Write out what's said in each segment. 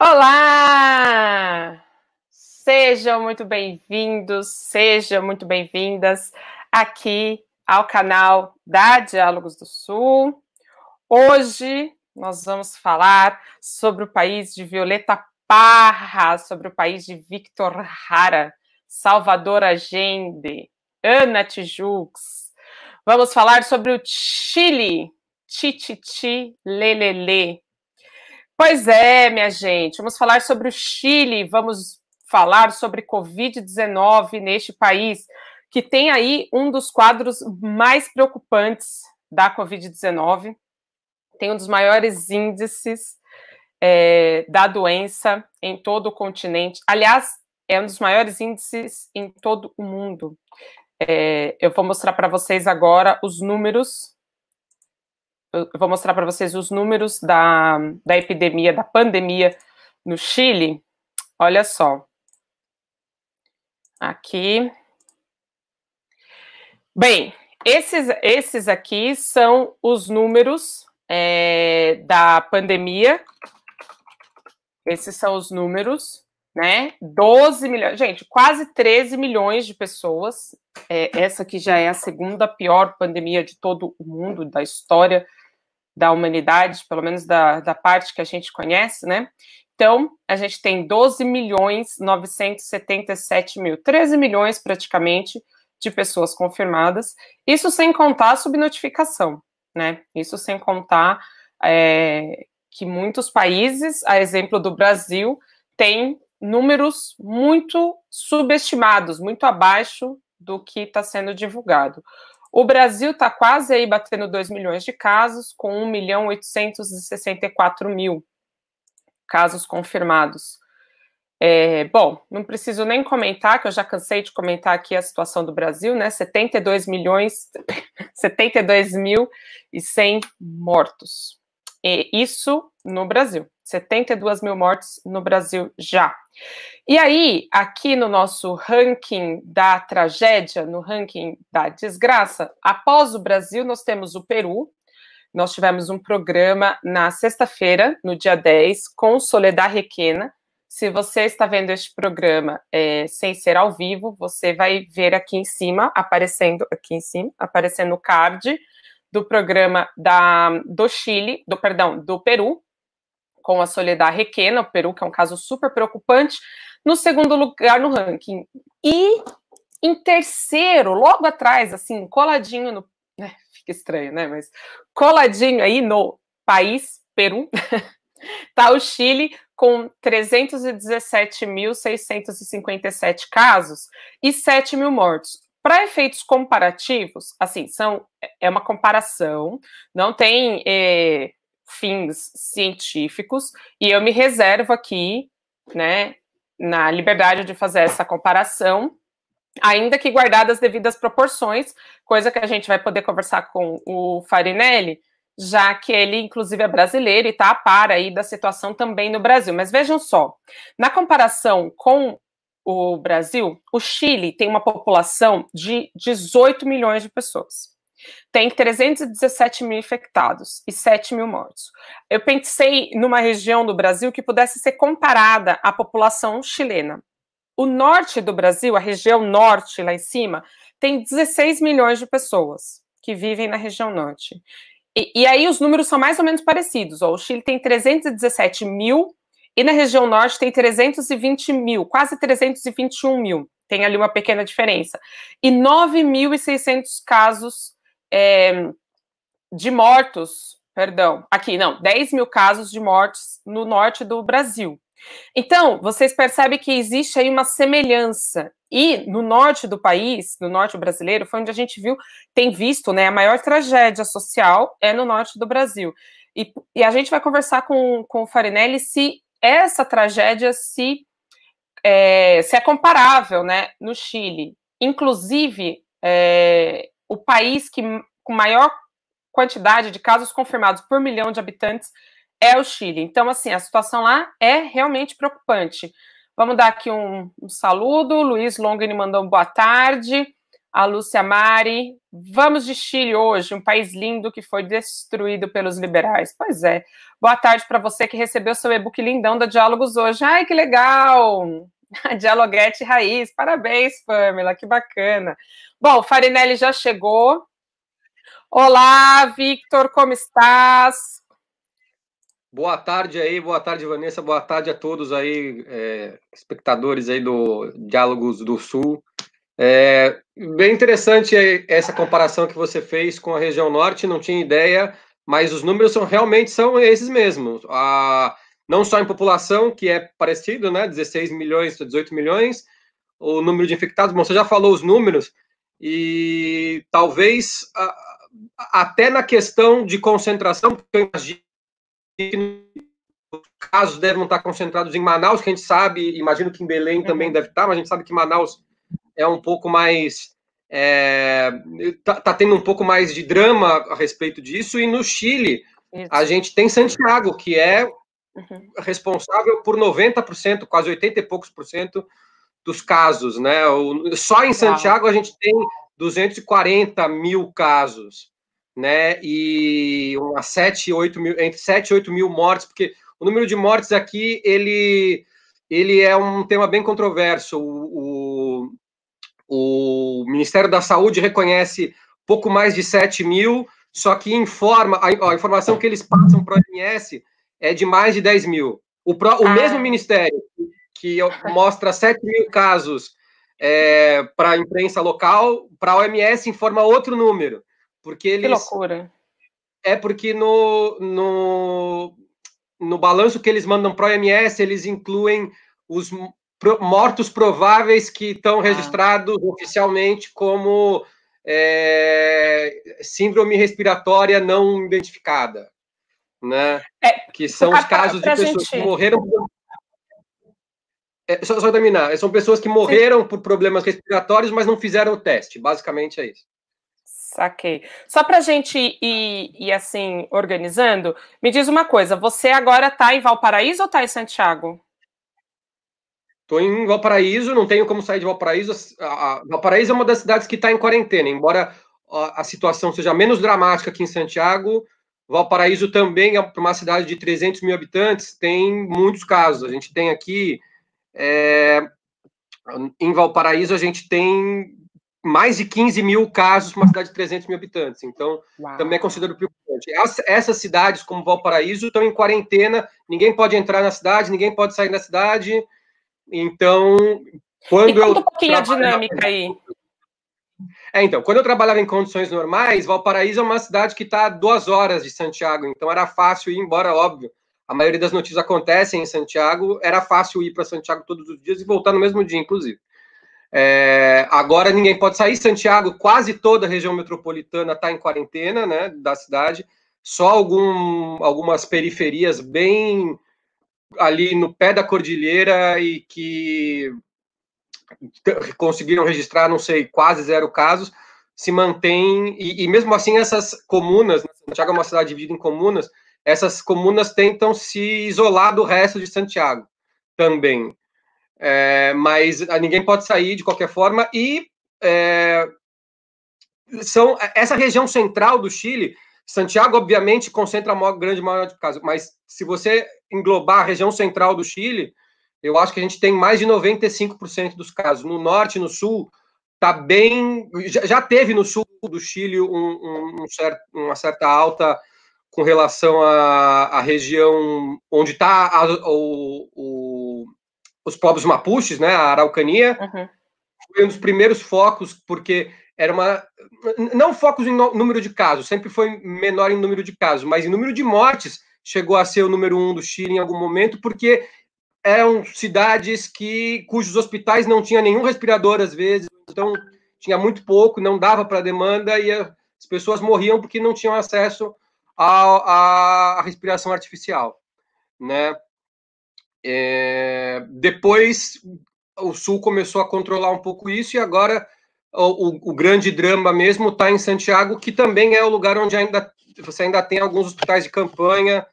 Olá! Sejam muito bem-vindos, sejam muito bem-vindas aqui ao canal da Diálogos do Sul. Hoje nós vamos falar sobre o país de Violeta Parra, sobre o país de Victor Hara, Salvador Agende, Ana Tijoux. Vamos falar sobre o Chile, Tititi Lelele, Pois é, minha gente. Vamos falar sobre o Chile, vamos falar sobre Covid-19 neste país, que tem aí um dos quadros mais preocupantes da Covid-19, tem um dos maiores índices é, da doença em todo o continente. Aliás, é um dos maiores índices em todo o mundo. É, eu vou mostrar para vocês agora os números eu vou mostrar para vocês os números da, da epidemia, da pandemia no Chile. Olha só. Aqui. Bem, esses, esses aqui são os números é, da pandemia. Esses são os números, né? 12 milhões, gente, quase 13 milhões de pessoas. É, essa aqui já é a segunda pior pandemia de todo o mundo, da história da humanidade, pelo menos da, da parte que a gente conhece, né? Então, a gente tem 12 milhões 977 mil, 13 milhões praticamente de pessoas confirmadas, isso sem contar a subnotificação, né? Isso sem contar é, que muitos países, a exemplo do Brasil, têm números muito subestimados, muito abaixo do que está sendo divulgado. O Brasil está quase aí batendo 2 milhões de casos, com 1 milhão 864 mil casos confirmados. É, bom, não preciso nem comentar, que eu já cansei de comentar aqui a situação do Brasil, né? 72 milhões, 72 mil e 100 mortos. E isso no Brasil. 72 mil mortes no Brasil já. E aí, aqui no nosso ranking da tragédia, no ranking da desgraça, após o Brasil, nós temos o Peru. Nós tivemos um programa na sexta-feira, no dia 10, com Soledad Requena. Se você está vendo este programa é, sem ser ao vivo, você vai ver aqui em cima, aparecendo aqui em cima, aparecendo o card do programa da, do Chile, do perdão, do Peru, com a Soledad Requena, o Peru, que é um caso super preocupante, no segundo lugar no ranking. E em terceiro, logo atrás, assim, coladinho no. Né, fica estranho, né? Mas coladinho aí no país, Peru, está o Chile com 317.657 casos e 7 mil mortos. Para efeitos comparativos, assim, são, é uma comparação, não tem. Eh, fins científicos, e eu me reservo aqui, né, na liberdade de fazer essa comparação, ainda que guardadas as devidas proporções, coisa que a gente vai poder conversar com o Farinelli, já que ele, inclusive, é brasileiro e está a par aí da situação também no Brasil. Mas vejam só, na comparação com o Brasil, o Chile tem uma população de 18 milhões de pessoas tem 317 mil infectados e 7 mil mortos. Eu pensei numa região do Brasil que pudesse ser comparada à população chilena. O norte do Brasil, a região norte lá em cima, tem 16 milhões de pessoas que vivem na região norte. E, e aí os números são mais ou menos parecidos. Ó. O Chile tem 317 mil e na região norte tem 320 mil, quase 321 mil. Tem ali uma pequena diferença. E 9.600 casos é, de mortos, perdão, aqui não, 10 mil casos de mortes no norte do Brasil. Então, vocês percebem que existe aí uma semelhança. E no norte do país, no norte brasileiro, foi onde a gente viu, tem visto, né, a maior tragédia social é no norte do Brasil. E, e a gente vai conversar com, com o Farinelli se essa tragédia se é, se é comparável, né, no Chile. Inclusive, é, o país que, com maior quantidade de casos confirmados por milhão de habitantes é o Chile. Então, assim, a situação lá é realmente preocupante. Vamos dar aqui um, um saludo. Luiz Longini mandou boa tarde. A Lúcia Mari. Vamos de Chile hoje, um país lindo que foi destruído pelos liberais. Pois é. Boa tarde para você que recebeu seu e-book lindão da Diálogos hoje. Ai, que legal! A Dialoguete Raiz. Parabéns, Pamela, que bacana. Bom, Farinelli já chegou. Olá, Victor, como estás? Boa tarde aí, boa tarde, Vanessa, boa tarde a todos aí, é, espectadores aí do Diálogos do Sul. É, bem interessante essa comparação que você fez com a região norte, não tinha ideia, mas os números são realmente são esses mesmos. A, não só em população, que é parecido, né, 16 milhões, 18 milhões, o número de infectados, bom, você já falou os números, e talvez até na questão de concentração, porque eu imagino que os casos devem estar concentrados em Manaus, que a gente sabe, imagino que em Belém também uhum. deve estar, mas a gente sabe que Manaus é um pouco mais. está é, tá tendo um pouco mais de drama a respeito disso, e no Chile, Isso. a gente tem Santiago, que é Uhum. responsável por 90%, quase 80 e poucos por cento dos casos, né? só em Santiago a gente tem 240 mil casos, né? E umas 7, 8 mil, entre 7 e 8 mil mortes, porque o número de mortes aqui, ele, ele é um tema bem controverso. O, o, o Ministério da Saúde reconhece pouco mais de 7 mil, só que informa, a, a informação que eles passam para o OMS é de mais de 10 mil. O, pro, o ah. mesmo ministério que mostra 7 mil casos é, para a imprensa local, para a OMS informa outro número. Porque eles, que loucura. É porque no, no, no balanço que eles mandam para a OMS, eles incluem os mortos prováveis que estão ah. registrados ah. oficialmente como é, síndrome respiratória não identificada né? É, que são os casos pra, pra de pessoas gente... que morreram. É, só, só, terminar, são pessoas que morreram Sim. por problemas respiratórios, mas não fizeram o teste. Basicamente é isso. Saquei. Só para a gente ir, ir, assim organizando, me diz uma coisa: você agora está em Valparaíso ou está em Santiago? Estou em Valparaíso, não tenho como sair de Valparaíso. Valparaíso é uma das cidades que está em quarentena, embora a, a situação seja menos dramática que em Santiago, Valparaíso também é uma cidade de 300 mil habitantes, tem muitos casos. A gente tem aqui, é, em Valparaíso, a gente tem mais de 15 mil casos para uma cidade de 300 mil habitantes. Então, Uau. também é considerado preocupante. essas cidades, como Valparaíso, estão em quarentena, ninguém pode entrar na cidade, ninguém pode sair da cidade. Então, quando e eu. um pouquinho a dinâmica aí. É, então, quando eu trabalhava em condições normais, Valparaíso é uma cidade que está a duas horas de Santiago, então era fácil ir embora, óbvio. A maioria das notícias acontecem em Santiago, era fácil ir para Santiago todos os dias e voltar no mesmo dia, inclusive. É, agora ninguém pode sair. Santiago, quase toda a região metropolitana está em quarentena né, da cidade, só algum, algumas periferias bem ali no pé da cordilheira e que então, conseguiram registrar, não sei, quase zero casos, se mantém, e, e mesmo assim essas comunas, né, Santiago é uma cidade dividida em comunas, essas comunas tentam se isolar do resto de Santiago também. É, mas ah, ninguém pode sair de qualquer forma, e é, são, é, essa região central do Chile Santiago, obviamente, concentra a maior, grande maioria de casos, mas se você englobar a região central do Chile, eu acho que a gente tem mais de 95% dos casos. No norte, no sul, tá bem. Já, já teve no sul do Chile um, um, um certo, uma certa alta com relação à, à região onde está os povos mapuches, né, a Araucania. Uhum. Foi um dos primeiros focos, porque era uma. Não focos em no, número de casos, sempre foi menor em número de casos, mas em número de mortes chegou a ser o número um do Chile em algum momento, porque eram cidades que cujos hospitais não tinham nenhum respirador às vezes, então tinha muito pouco, não dava para demanda e as pessoas morriam porque não tinham acesso à, à respiração artificial, né? É, depois o Sul começou a controlar um pouco isso e agora o, o, o grande drama mesmo está em Santiago, que também é o lugar onde ainda você ainda tem alguns hospitais de campanha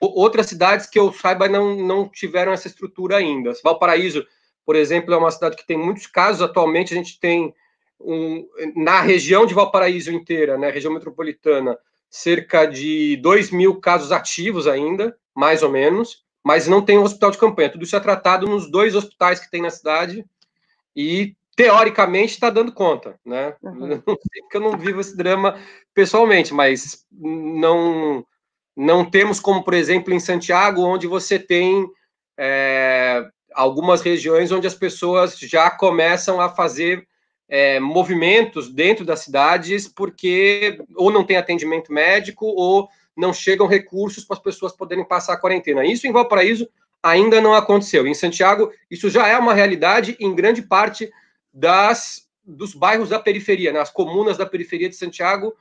Outras cidades que eu saiba não, não tiveram essa estrutura ainda. Valparaíso, por exemplo, é uma cidade que tem muitos casos atualmente. A gente tem um, na região de Valparaíso inteira, né, região metropolitana, cerca de 2 mil casos ativos ainda, mais ou menos, mas não tem um hospital de campanha. Tudo isso é tratado nos dois hospitais que tem na cidade e, teoricamente, está dando conta. Né? Uhum. Não sei porque eu não vivo esse drama pessoalmente, mas não não temos como, por exemplo, em Santiago, onde você tem é, algumas regiões onde as pessoas já começam a fazer é, movimentos dentro das cidades porque ou não tem atendimento médico ou não chegam recursos para as pessoas poderem passar a quarentena. Isso em Valparaíso ainda não aconteceu. Em Santiago, isso já é uma realidade em grande parte das, dos bairros da periferia, nas né, comunas da periferia de Santiago,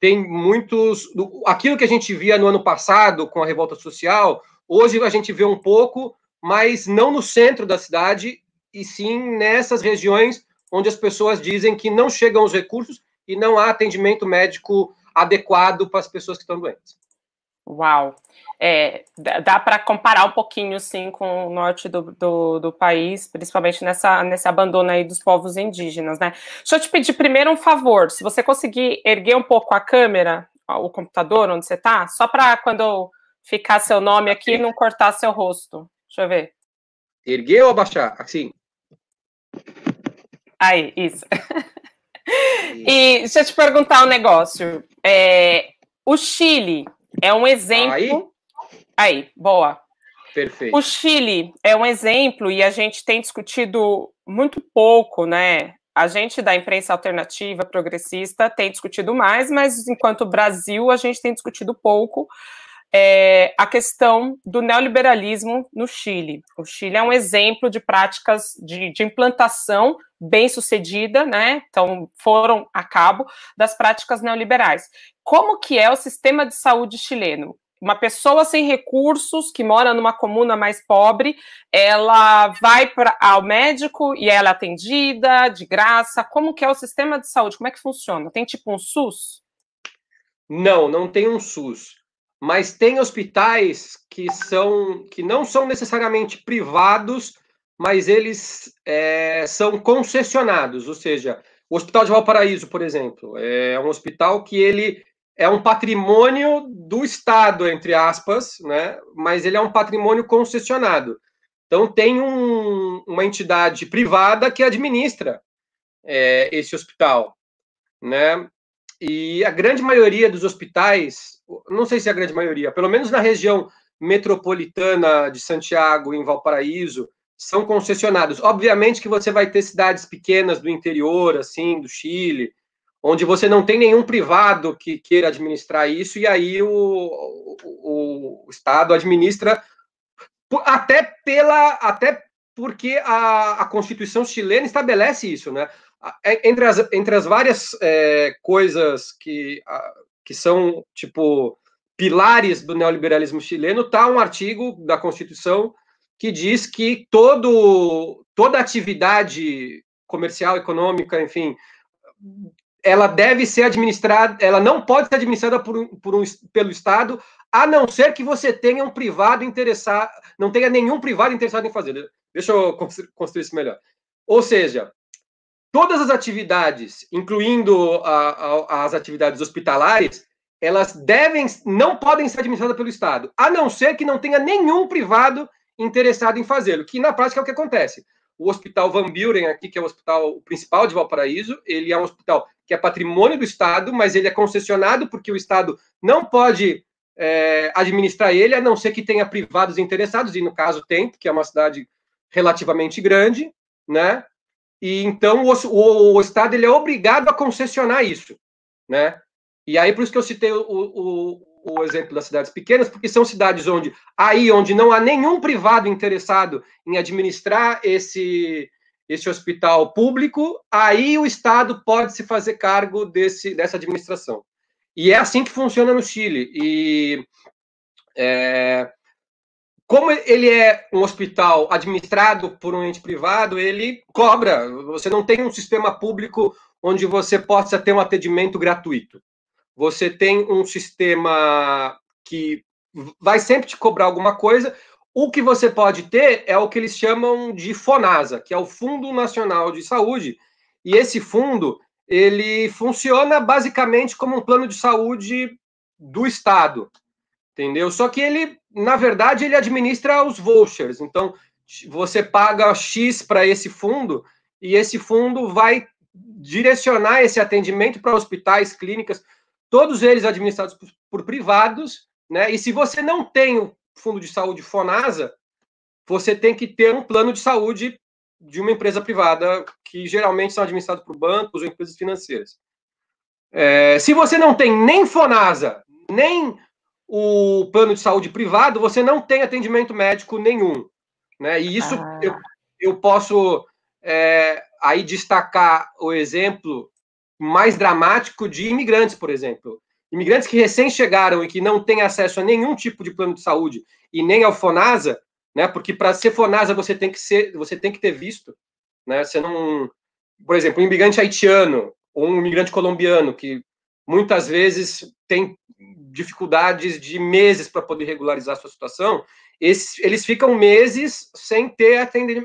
tem muitos. Aquilo que a gente via no ano passado com a revolta social, hoje a gente vê um pouco, mas não no centro da cidade, e sim nessas regiões onde as pessoas dizem que não chegam os recursos e não há atendimento médico adequado para as pessoas que estão doentes. Uau! é, dá para comparar um pouquinho, sim, com o norte do, do, do, país, principalmente nessa, nesse abandono aí dos povos indígenas, né? Deixa eu te pedir primeiro um favor, se você conseguir erguer um pouco a câmera, o computador onde você está, só para quando ficar seu nome aqui não cortar seu rosto. Deixa eu ver. Erguer ou abaixar? Assim. Aí, isso. e deixa eu te perguntar um negócio. É, o Chile é um exemplo. Aí. Aí, boa. Perfeito. O Chile é um exemplo e a gente tem discutido muito pouco, né? A gente da imprensa alternativa progressista tem discutido mais, mas enquanto Brasil a gente tem discutido pouco é, a questão do neoliberalismo no Chile. O Chile é um exemplo de práticas de, de implantação bem sucedida, né? Então foram a cabo das práticas neoliberais. Como que é o sistema de saúde chileno? uma pessoa sem recursos que mora numa comuna mais pobre, ela vai pra, ao médico e ela é atendida de graça. Como que é o sistema de saúde? Como é que funciona? Tem tipo um SUS? Não, não tem um SUS, mas tem hospitais que são que não são necessariamente privados, mas eles é, são concessionados, ou seja, o Hospital de Valparaíso, por exemplo, é um hospital que ele é um patrimônio do Estado, entre aspas, né? mas ele é um patrimônio concessionado. Então, tem um, uma entidade privada que administra é, esse hospital. Né? E a grande maioria dos hospitais, não sei se é a grande maioria, pelo menos na região metropolitana de Santiago, em Valparaíso, são concessionados. Obviamente que você vai ter cidades pequenas do interior, assim, do Chile, onde você não tem nenhum privado que queira administrar isso, e aí o, o, o Estado administra até pela até porque a, a Constituição chilena estabelece isso, né? É, entre as, entre as várias é, coisas que, a, que são, tipo, pilares do neoliberalismo chileno, está um artigo da Constituição que diz que todo, toda atividade comercial, econômica, enfim, ela deve ser administrada, ela não pode ser administrada por, por um, pelo Estado, a não ser que você tenha um privado interessado, não tenha nenhum privado interessado em fazer. Deixa eu construir isso melhor. Ou seja, todas as atividades, incluindo a, a, as atividades hospitalares, elas devem, não podem ser administradas pelo Estado, a não ser que não tenha nenhum privado interessado em fazê-lo, que na prática é o que acontece. O Hospital Van Buren, aqui, que é o hospital principal de Valparaíso, ele é um hospital que é patrimônio do Estado, mas ele é concessionado porque o Estado não pode é, administrar ele, a não ser que tenha privados interessados, e no caso tem, porque é uma cidade relativamente grande, né? E então o, o, o Estado ele é obrigado a concessionar isso, né? E aí, por isso que eu citei o, o, o exemplo das cidades pequenas, porque são cidades onde aí onde não há nenhum privado interessado em administrar esse esse hospital público, aí o Estado pode se fazer cargo desse dessa administração. E é assim que funciona no Chile. E é, como ele é um hospital administrado por um ente privado, ele cobra. Você não tem um sistema público onde você possa ter um atendimento gratuito. Você tem um sistema que vai sempre te cobrar alguma coisa. O que você pode ter é o que eles chamam de FONASA, que é o Fundo Nacional de Saúde. E esse fundo, ele funciona basicamente como um plano de saúde do Estado, entendeu? Só que ele, na verdade, ele administra os vouchers. Então, você paga X para esse fundo e esse fundo vai direcionar esse atendimento para hospitais, clínicas, todos eles administrados por, por privados, né? E se você não tem o fundo de saúde Fonasa, você tem que ter um plano de saúde de uma empresa privada, que geralmente são administrados por bancos ou empresas financeiras. É, se você não tem nem Fonasa, nem o plano de saúde privado, você não tem atendimento médico nenhum. Né? E isso ah. eu, eu posso é, aí destacar o exemplo mais dramático de imigrantes, por exemplo. Imigrantes que recém chegaram e que não têm acesso a nenhum tipo de plano de saúde e nem ao Fonasa, né? Porque para ser Fonasa você tem que ser, você tem que ter visto, né? Você não, por exemplo, um imigrante haitiano ou um imigrante colombiano que muitas vezes tem dificuldades de meses para poder regularizar a sua situação, esses, eles ficam meses sem ter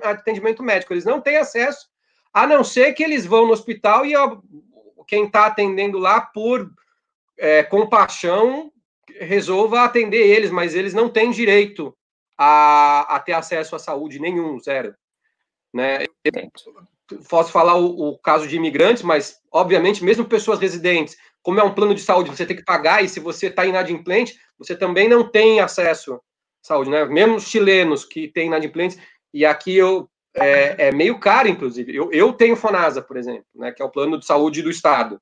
atendimento médico, eles não têm acesso, a não ser que eles vão no hospital e quem está atendendo lá por é, compaixão resolva atender eles, mas eles não têm direito a, a ter acesso à saúde nenhum, zero. Né? posso falar o, o, caso de imigrantes, mas, obviamente, mesmo pessoas residentes, como é um plano de saúde, você tem que pagar, e se você está inadimplente, você também não tem acesso à saúde, né? Mesmo os chilenos que têm inadimplentes, e aqui eu é, é meio caro, inclusive. Eu, eu tenho Fonasa, por exemplo, né, que é o plano de saúde do Estado.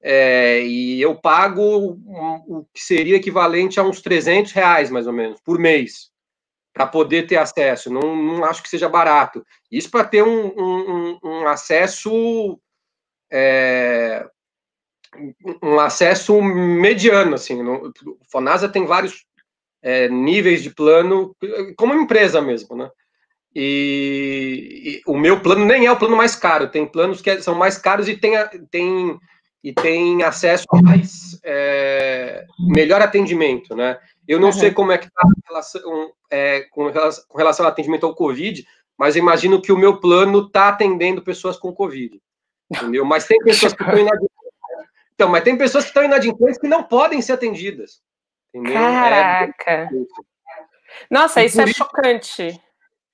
É, e eu pago o que seria equivalente a uns 300 reais, mais ou menos, por mês, para poder ter acesso. Não, não acho que seja barato. Isso para ter um, um, um acesso. É, um acesso mediano, assim. Fonasa tem vários é, níveis de plano, como empresa mesmo, né? E, e, o meu plano nem é o plano mais caro. Tem planos que são mais caros e tem, tem, e tem acesso a mais é, melhor atendimento, né? Eu não uhum. sei como é que está é, com, relação, com relação ao atendimento ao Covid, mas imagino que o meu plano está atendendo pessoas com Covid. Entendeu? Mas tem pessoas que estão inadimplentes. Então, mas tem pessoas que estão inadimplentes que não podem ser atendidas. Entendeu? É Caraca! É... Nossa, isso é chocante.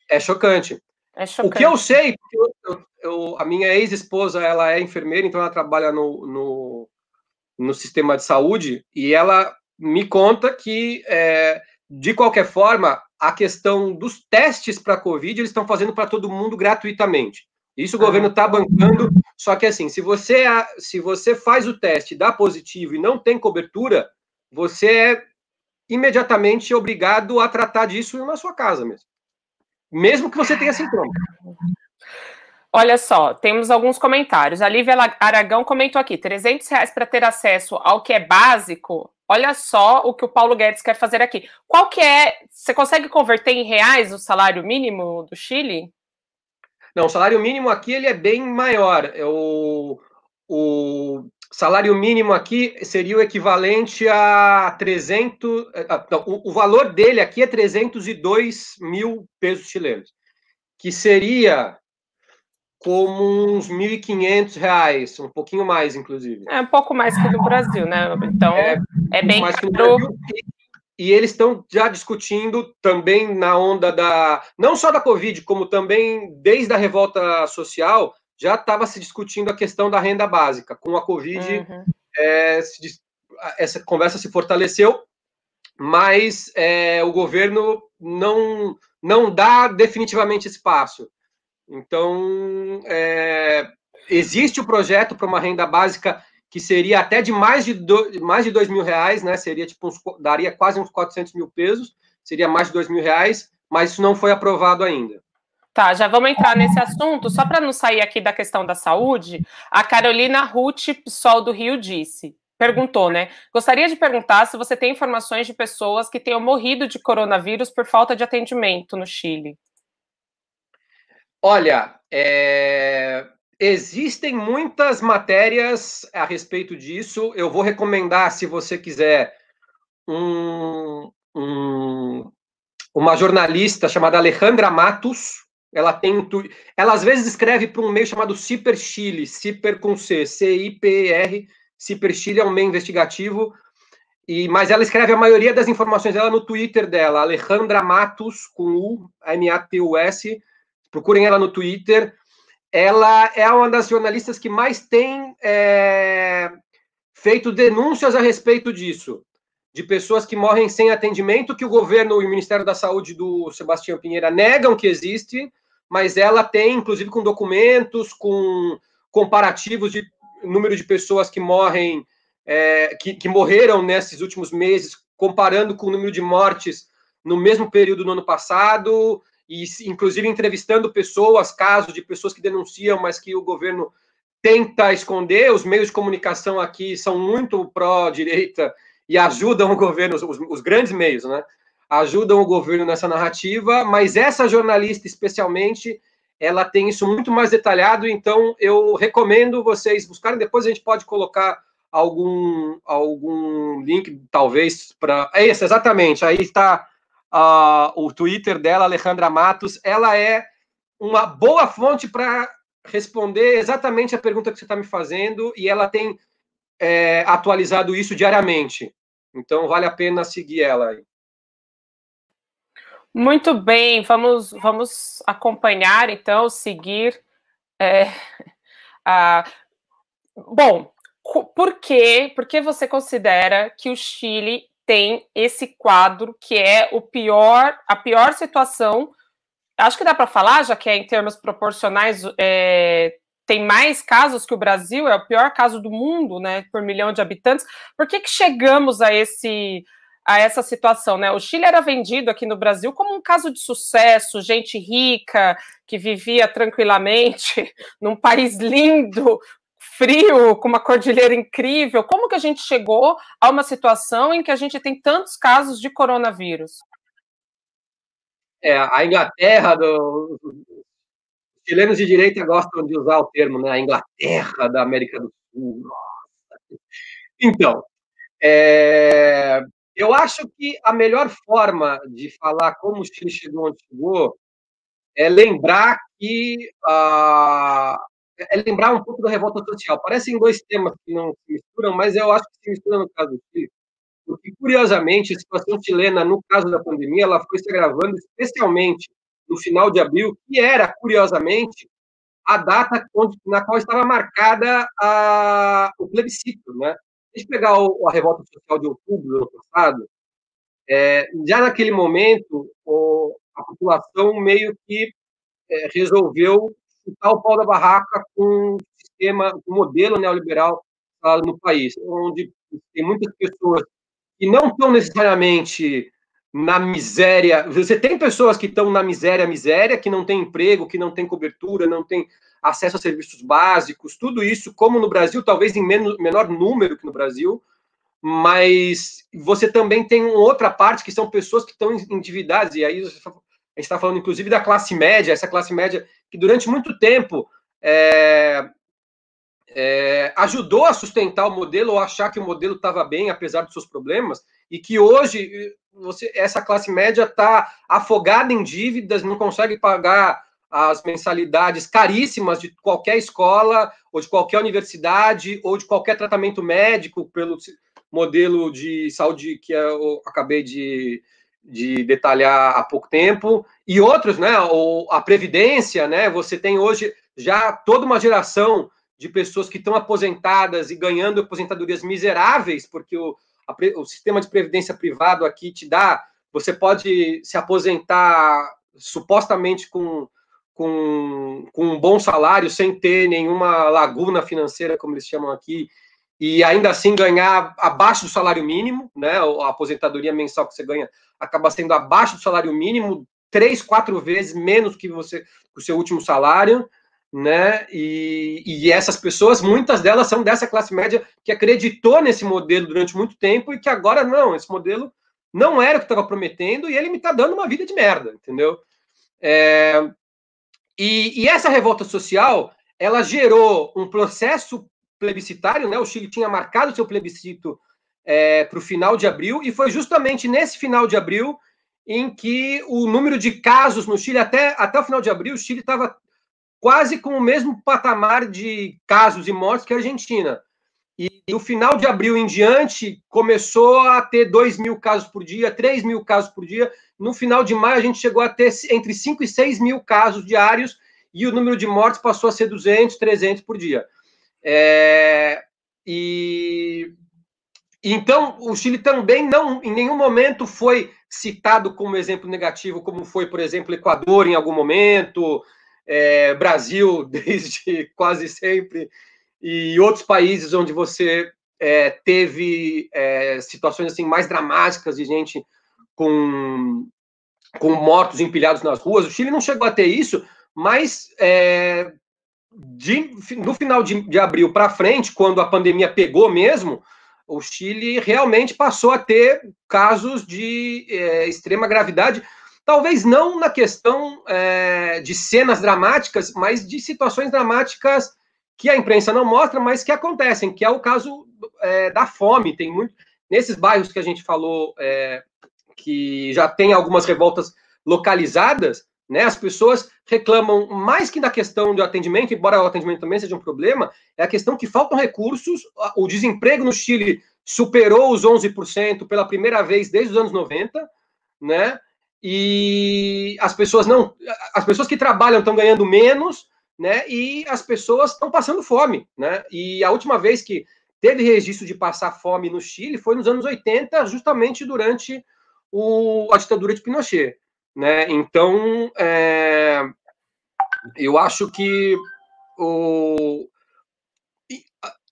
É chocante. É chocante. O que eu sei, eu, eu, eu, a minha ex-esposa ela é enfermeira, então ela trabalha no, no, no, sistema de saúde e ela me conta que, é, de qualquer forma, a questão dos testes para Covid eles estão fazendo para todo mundo gratuitamente. Isso o ah. governo está bancando, só que assim, se você, se você faz o teste, dá positivo e não tem cobertura, você é imediatamente obrigado a tratar disso na sua casa mesmo mesmo que você tenha sintomas. Olha só, temos alguns comentários. A Lívia Aragão comentou aqui: 300 reais para ter acesso ao que é básico. Olha só o que o Paulo Guedes quer fazer aqui. Qual que é? Você consegue converter em reais o salário mínimo do Chile? Não, o salário mínimo aqui ele é bem maior. É o, o salário mínimo aqui seria o equivalente a 300. Eh, ah, não, o, o, valor dele aqui é 302 mil pesos chilenos, que seria como uns 1.500 reais, um pouquinho mais, inclusive. É um pouco mais que no Brasil, né? Então, é, é bem caro. E, e eles estão já discutindo também na onda da. Não só da Covid, como também desde a revolta social, já estava se discutindo a questão da renda básica. Com a Covid, uhum. é, se, essa conversa se fortaleceu, mas é, o governo não, não dá definitivamente espaço. Então, é, existe o projeto para uma renda básica que seria até de mais de, do, mais de dois mil reais, né? Seria tipo uns, daria quase uns 400 mil pesos, seria mais de dois mil reais, mas isso não foi aprovado ainda. Tá, já vamos entrar nesse assunto. Só para não sair aqui da questão da saúde, a Carolina Ruth Sol do Rio disse, perguntou, né? Gostaria de perguntar se você tem informações de pessoas que tenham morrido de coronavírus por falta de atendimento no Chile. Olha, é... existem muitas matérias a respeito disso. Eu vou recomendar, se você quiser, um, um, uma jornalista chamada Alejandra Matos, ela tem intu... Ela às vezes escreve para um meio chamado Ciper Chile, Ciper com C, C-I-P-R. Ciper Chile é um meio investigativo, e, mas ela escreve a maioria das informações dela no Twitter dela, Alejandra Matos, com U, M-A-T-U-S. Procurem ela no Twitter. Ela é uma das jornalistas que mais tem é, feito denúncias a respeito disso de pessoas que morrem sem atendimento, que o governo e o Ministério da Saúde do Sebastião Pinheira negam que existe, mas ela tem, inclusive com documentos, com comparativos de número de pessoas que morrem, é, que, que morreram nesses últimos meses, comparando com o número de mortes no mesmo período do ano passado, e inclusive entrevistando pessoas, casos de pessoas que denunciam, mas que o governo tenta esconder. Os meios de comunicação aqui são muito pró-direita e ajudam o governo, os, os grandes meios, né? Ajudam o governo nessa narrativa, mas essa jornalista especialmente, ela tem isso muito mais detalhado, então eu recomendo vocês buscarem, depois a gente pode colocar algum, algum link, talvez, para... É isso, exatamente, aí está uh, o Twitter dela, Alejandra Matos, ela é uma boa fonte para responder exatamente a pergunta que você está me fazendo e ela tem é, atualizado isso diariamente. Então, vale a pena seguir ela aí. Muito bem, vamos, vamos acompanhar, então, seguir. É, a... Bom, por quê? Por que você considera que o Chile tem esse quadro que é o pior, a pior situação? Acho que dá para falar, já que é em termos proporcionais é, tem mais casos que o Brasil, é o pior caso do mundo, né, por milhão de habitantes. Por que, que chegamos a esse a essa situação, né? O Chile era vendido aqui no Brasil como um caso de sucesso, gente rica que vivia tranquilamente num país lindo, frio, com uma cordilheira incrível. Como que a gente chegou a uma situação em que a gente tem tantos casos de coronavírus? É, a Inglaterra do, chilenos de direita gostam de usar o termo, né? A Inglaterra da América do Sul. Nossa. Então, é, eu acho que a melhor forma de falar como o Chile chegou onde chegou é lembrar que ah, é lembrar um pouco da revolta social. Parecem dois temas que não se misturam, mas eu acho que se misturam no caso do Chile. Porque, curiosamente, a situação chilena, no caso da pandemia, ela foi se agravando especialmente no final de abril, que era, curiosamente, a data onde, na qual estava marcada a, o plebiscito. Né? Se a gente pegar o, a revolta social de outubro do ano passado, é, já naquele momento, o, a população meio que é, resolveu chutar o pau da barraca com o sistema, o modelo neoliberal no país, onde tem muitas pessoas que não estão necessariamente na miséria. Você tem pessoas que estão na miséria, miséria, que não tem emprego, que não tem cobertura, não tem acesso a serviços básicos, tudo isso, como no Brasil, talvez em menos, menor número que no Brasil, mas você também tem outra parte que são pessoas que estão endividadas, e aí a gente está falando inclusive da classe média, essa classe média que durante muito tempo é, é, ajudou a sustentar o modelo ou achar que o modelo estava bem, apesar dos seus problemas, e que hoje eh, você, essa classe média está afogada em dívidas, não consegue pagar as mensalidades caríssimas de qualquer escola, ou de qualquer universidade, ou de qualquer tratamento médico, pelo modelo de saúde que eu acabei de, de detalhar há pouco tempo, e outros, né? Ou a Previdência, né? Você tem hoje já toda uma geração de pessoas que estão aposentadas e ganhando aposentadorias miseráveis, porque o, a, o sistema de previdência privado aqui te dá, você pode se aposentar supostamente com, com, com um bom salário, sem ter nenhuma laguna financeira, como eles chamam aqui, e ainda assim ganhar abaixo do salário mínimo, né? A aposentadoria mensal que você ganha acaba sendo abaixo do salário mínimo, três, quatro vezes menos que você o seu último salário né? E, e, essas pessoas, muitas delas são dessa classe média que acreditou nesse modelo durante muito tempo e que agora não, esse modelo não era o que estava prometendo e ele me está dando uma vida de merda, entendeu? É, e, e, essa revolta social, ela gerou um processo plebiscitário, né? O Chile tinha marcado seu plebiscito é, para o final de abril e foi justamente nesse final de abril em que o número de casos no Chile até até o final de abril, o Chile estava quase com o mesmo patamar de casos e mortes que a Argentina. E no final de abril em diante, começou a ter 2 mil casos por dia, 3 mil casos por dia. No final de maio, a gente chegou a ter entre 5 e 6 mil casos diários e o número de mortes passou a ser 200, 300 por dia. É... E então, o Chile também não, em nenhum momento foi citado como exemplo negativo, como foi, por exemplo, Equador em algum momento, é, Brasil desde quase sempre, e outros países onde você é, teve é, situações assim mais dramáticas de gente com, com mortos empilhados nas ruas. O Chile não chegou a ter isso, mas é, de, no final de, de abril para frente, quando a pandemia pegou mesmo, o Chile realmente passou a ter casos de é, extrema gravidade Talvez não na questão é, de cenas dramáticas, mas de situações dramáticas que a imprensa não mostra, mas que acontecem, que é o caso é, da fome. Tem muito nesses bairros que a gente falou é, que já tem algumas revoltas localizadas, né? As pessoas reclamam mais que da questão do atendimento, embora o atendimento também seja um problema, é a questão que faltam recursos. O desemprego no Chile superou os 11% pela primeira vez desde os anos 90, né? e as pessoas não, as pessoas que trabalham estão ganhando menos, né? E as pessoas estão passando fome, né? E a última vez que teve registro de passar fome no Chile foi nos anos 80, justamente durante o, a ditadura de Pinochet, né? Então, é, eu acho que o,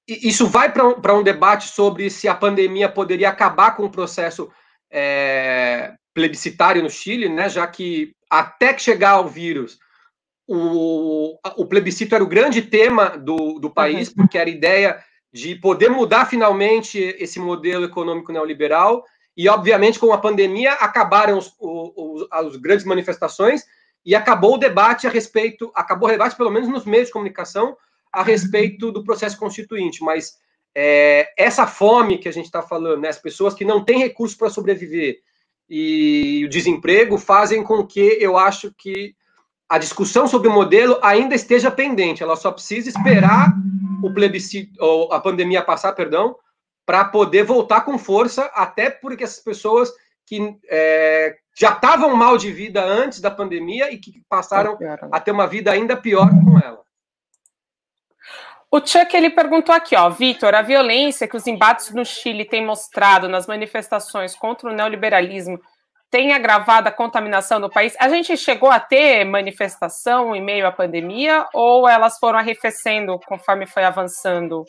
isso vai para um, um debate sobre se a pandemia poderia acabar com o processo é, plebiscitário no Chile, né, já que até que chegar o vírus, o, o plebiscito era o grande tema do, do país, uhum. porque era a ideia de poder mudar finalmente esse modelo econômico neoliberal. E, obviamente, com a pandemia, acabaram os, os, as grandes manifestações e acabou o debate a respeito acabou o debate, pelo menos nos meios de comunicação, a uhum. respeito do processo constituinte. Mas é, essa fome que a gente está falando, né, as pessoas que não têm recursos para sobreviver, e o desemprego fazem com que eu acho que a discussão sobre o modelo ainda esteja pendente. Ela só precisa esperar o plebiscito, ou a pandemia passar, perdão, para poder voltar com força, até porque essas pessoas que é, já estavam mal de vida antes da pandemia e que passaram tá a ter uma vida ainda pior com ela. O Chuck ele perguntou aqui, ó, Vitor, a violência que os embates no Chile têm mostrado nas manifestações contra o neoliberalismo tem agravado a contaminação no país? A gente chegou a ter manifestação em meio à pandemia ou elas foram arrefecendo conforme foi avançando?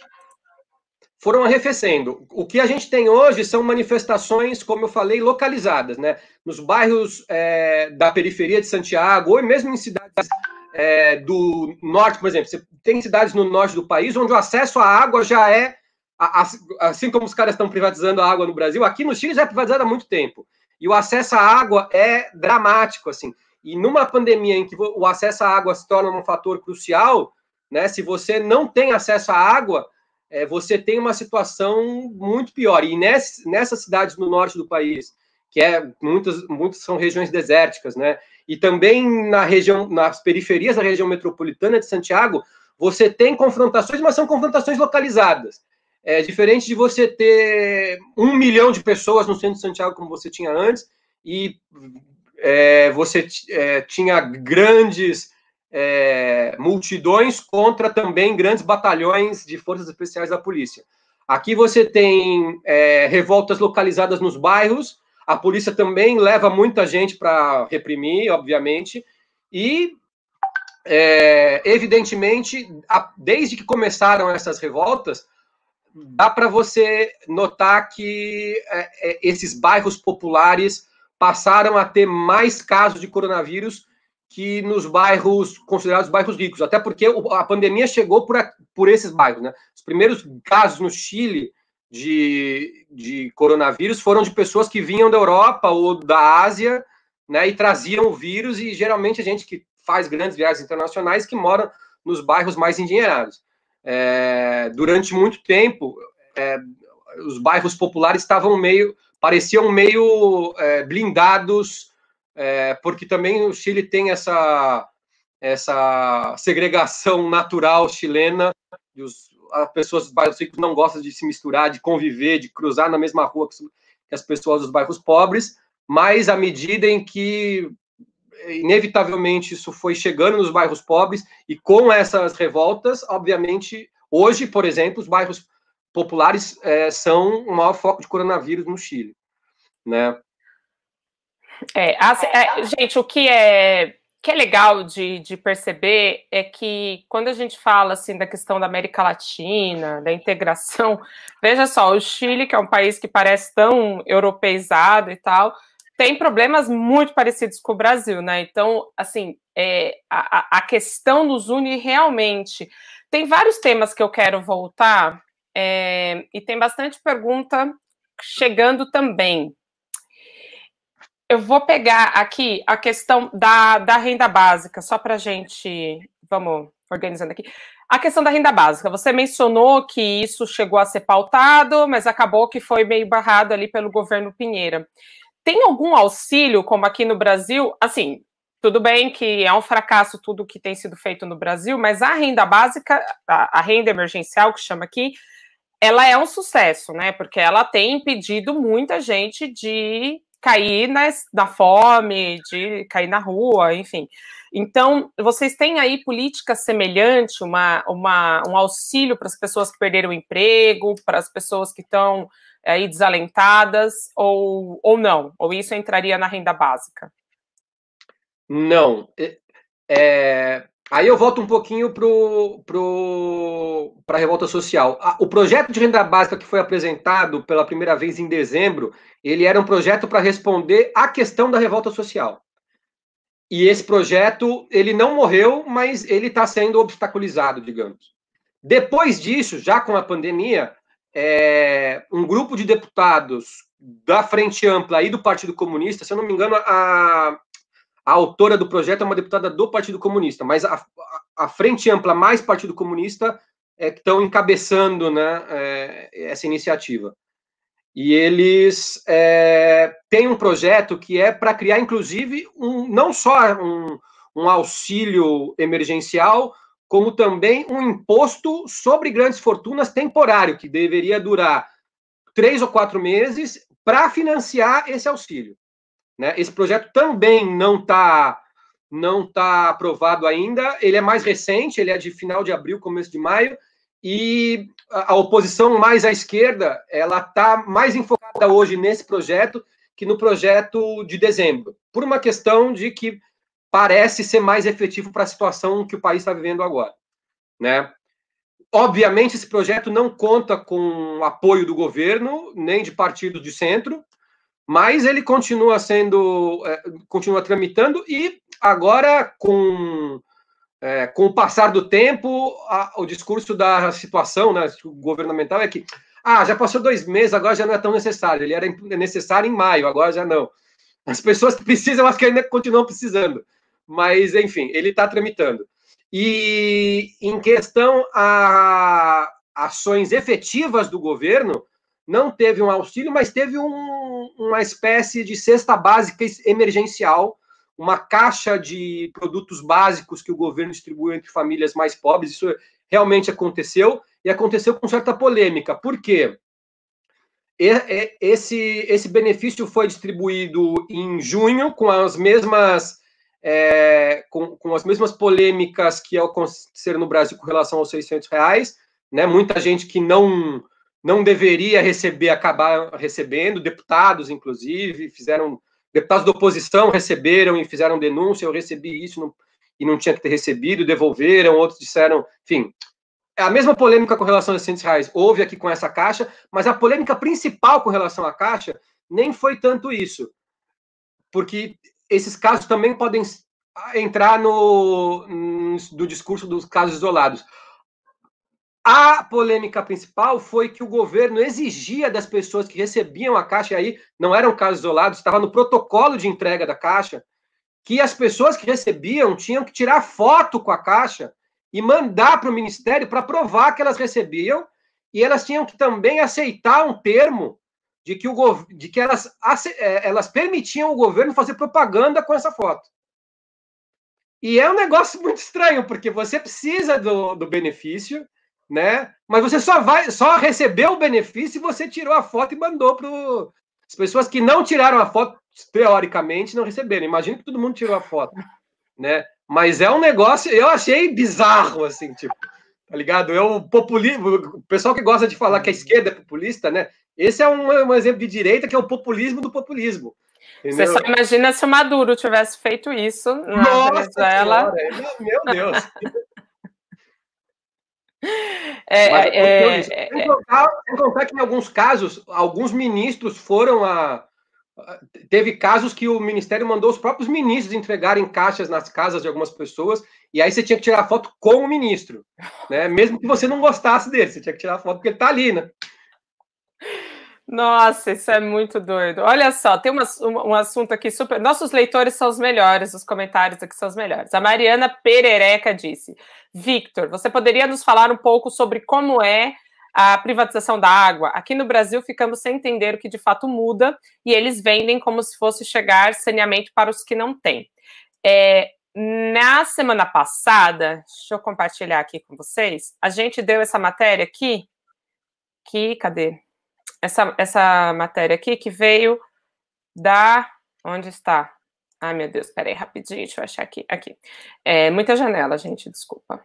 Foram arrefecendo. O que a gente tem hoje são manifestações, como eu falei, localizadas, né? Nos bairros é, da periferia de Santiago, ou mesmo em cidades é, do norte, por exemplo, você tem cidades no norte do país onde o acesso à água já é. Assim como os caras estão privatizando a água no Brasil, aqui no Chile já é privatizada há muito tempo. E o acesso à água é dramático, assim. E numa pandemia em que o acesso à água se torna um fator crucial, né? Se você não tem acesso à água, é, você tem uma situação muito pior. E nessas cidades no norte do país, que é muitas, muitas são regiões desérticas, né? e também na região, nas periferias da região metropolitana de Santiago, você tem confrontações, mas são confrontações localizadas. É diferente de você ter um milhão de pessoas no centro de Santiago como você tinha antes e é, você é, tinha grandes é, multidões contra também grandes batalhões de forças especiais da polícia. Aqui você tem é, revoltas localizadas nos bairros, a polícia também leva muita gente para reprimir, obviamente, e é, evidentemente, desde que começaram essas revoltas, dá para você notar que é, é, esses bairros populares passaram a ter mais casos de coronavírus que nos bairros considerados bairros ricos, até porque a pandemia chegou por, por esses bairros. Né? Os primeiros casos no Chile de, de coronavírus foram de pessoas que vinham da Europa ou da Ásia, né, e traziam o vírus, e geralmente a gente que faz grandes viagens internacionais que mora nos bairros mais endinheirados. É, durante muito tempo, é, os bairros populares estavam meio, pareciam meio é, blindados, é, porque também o Chile tem essa, essa segregação natural chilena, e os, as pessoas dos bairros ricos não gostam de se misturar, de conviver, de cruzar na mesma rua que as pessoas dos bairros pobres, mas à medida em que inevitavelmente isso foi chegando nos bairros pobres e com essas revoltas, obviamente, hoje, por exemplo, os bairros populares é, são o maior foco de coronavírus no Chile, né? É, a, é, gente, o que é que é legal de, de perceber é que quando a gente fala assim da questão da América Latina, da integração, veja só, o Chile, que é um país que parece tão europeizado e tal, tem problemas muito parecidos com o Brasil, né? Então, assim, é, a, a questão nos une realmente. Tem vários temas que eu quero voltar, é, e tem bastante pergunta chegando também, eu vou pegar aqui a questão da, da renda básica, só para a gente. Vamos organizando aqui. A questão da renda básica. Você mencionou que isso chegou a ser pautado, mas acabou que foi meio barrado ali pelo governo Pinheira. Tem algum auxílio, como aqui no Brasil? Assim, tudo bem que é um fracasso tudo que tem sido feito no Brasil, mas a renda básica, a, a renda emergencial, que chama aqui, ela é um sucesso, né? Porque ela tem impedido muita gente de cair na, na fome, de cair na rua, enfim. Então, vocês têm aí política semelhante, uma, uma, um auxílio para as pessoas que perderam o emprego, para as pessoas que estão eh, aí desalentadas, ou, ou não? Ou isso entraria na renda básica? Não. É, Aí eu volto um pouquinho para pro, pro, a revolta social. O projeto de renda básica que foi apresentado pela primeira vez em dezembro, ele era um projeto para responder à questão da revolta social. E esse projeto, ele não morreu, mas ele está sendo obstaculizado, digamos. Depois disso, já com a pandemia, é, um grupo de deputados da Frente Ampla e do Partido Comunista, se eu não me engano, a, a autora do projeto é uma deputada do Partido Comunista, mas a, a Frente Ampla mais Partido Comunista é que estão encabeçando né, é, essa iniciativa. E eles é, têm um projeto que é para criar, inclusive, um, não só um, um auxílio emergencial, como também um imposto sobre grandes fortunas temporário, que deveria durar três ou quatro meses para financiar esse auxílio. Né? Esse projeto também não está não tá aprovado ainda, ele é mais recente, ele é de final de abril, começo de maio, e a oposição mais à esquerda, ela está mais enfocada hoje nesse projeto que no projeto de dezembro, por uma questão de que parece ser mais efetivo para a situação que o país está vivendo agora, né? Obviamente, esse projeto não conta com apoio do governo, nem de partidos de centro, mas ele continua sendo, é, continua tramitando e agora com é, com o passar do tempo, a, o discurso da situação né, governamental é que ah, já passou dois meses, agora já não é tão necessário. Ele era é necessário em maio, agora já não. As pessoas precisam, acho que ainda continuam precisando. Mas, enfim, ele está tramitando. E em questão a ações efetivas do governo, não teve um auxílio, mas teve um, uma espécie de cesta básica emergencial, uma caixa de produtos básicos que o governo distribuiu entre famílias mais pobres. Isso realmente aconteceu e aconteceu com certa polêmica. Por quê? Esse, esse benefício foi distribuído em junho com as mesmas é, com, com as mesmas polêmicas que aconteceram no Brasil com relação aos 600 reais, né? Muita gente que não não deveria receber, acabar recebendo, deputados, inclusive, fizeram. Deputados da oposição receberam e fizeram denúncia, eu recebi isso não, e não tinha que ter recebido, devolveram, outros disseram, enfim. É a mesma polêmica com relação aos 600 reais houve aqui com essa caixa, mas a polêmica principal com relação à caixa nem foi tanto isso, porque esses casos também podem entrar no, no do discurso dos casos isolados. A polêmica principal foi que o governo exigia das pessoas que recebiam a caixa, e aí não eram casos isolados, estava no protocolo de entrega da caixa, que as pessoas que recebiam tinham que tirar foto com a caixa e mandar para o ministério para provar que elas recebiam, e elas tinham que também aceitar um termo de que, o de que elas, é, elas permitiam o governo fazer propaganda com essa foto. E é um negócio muito estranho, porque você precisa do, do benefício, né? Mas você só vai, só recebeu o benefício se você tirou a foto e mandou para as pessoas que não tiraram a foto teoricamente não receberam. Imagina que todo mundo tirou a foto, né? Mas é um negócio, eu achei bizarro assim, tipo, tá ligado? é o populismo, o pessoal que gosta de falar que a esquerda é populista, né? Esse é um, um exemplo de direita que é o populismo do populismo. Entendeu? Você só imagina se o Maduro tivesse feito isso na Nossa Venezuela. Senhora, é, meu Deus. É, é, é, sem, é. contar, sem, contar, que em alguns casos, alguns ministros foram a. Teve casos que o ministério mandou os próprios ministros entregarem caixas nas casas de algumas pessoas, e aí você tinha que tirar foto com o ministro, né? mesmo que você não gostasse dele, você tinha que tirar foto porque ele está ali, né? Nossa, isso é muito doido. Olha só, tem uma, um, um, assunto aqui super. Nossos leitores são os melhores, os comentários aqui são os melhores. A Mariana Perereca disse: Victor, você poderia nos falar um pouco sobre como é a privatização da água? Aqui no Brasil ficamos sem entender o que de fato muda e eles vendem como se fosse chegar saneamento para os que não têm. É, na semana passada, deixa eu compartilhar aqui com vocês, a gente deu essa matéria aqui. Que, cadê? essa, essa matéria aqui que veio da. Onde está? Ai, meu Deus, peraí, rapidinho, deixa eu achar aqui. Aqui. É, muita janela, gente, desculpa.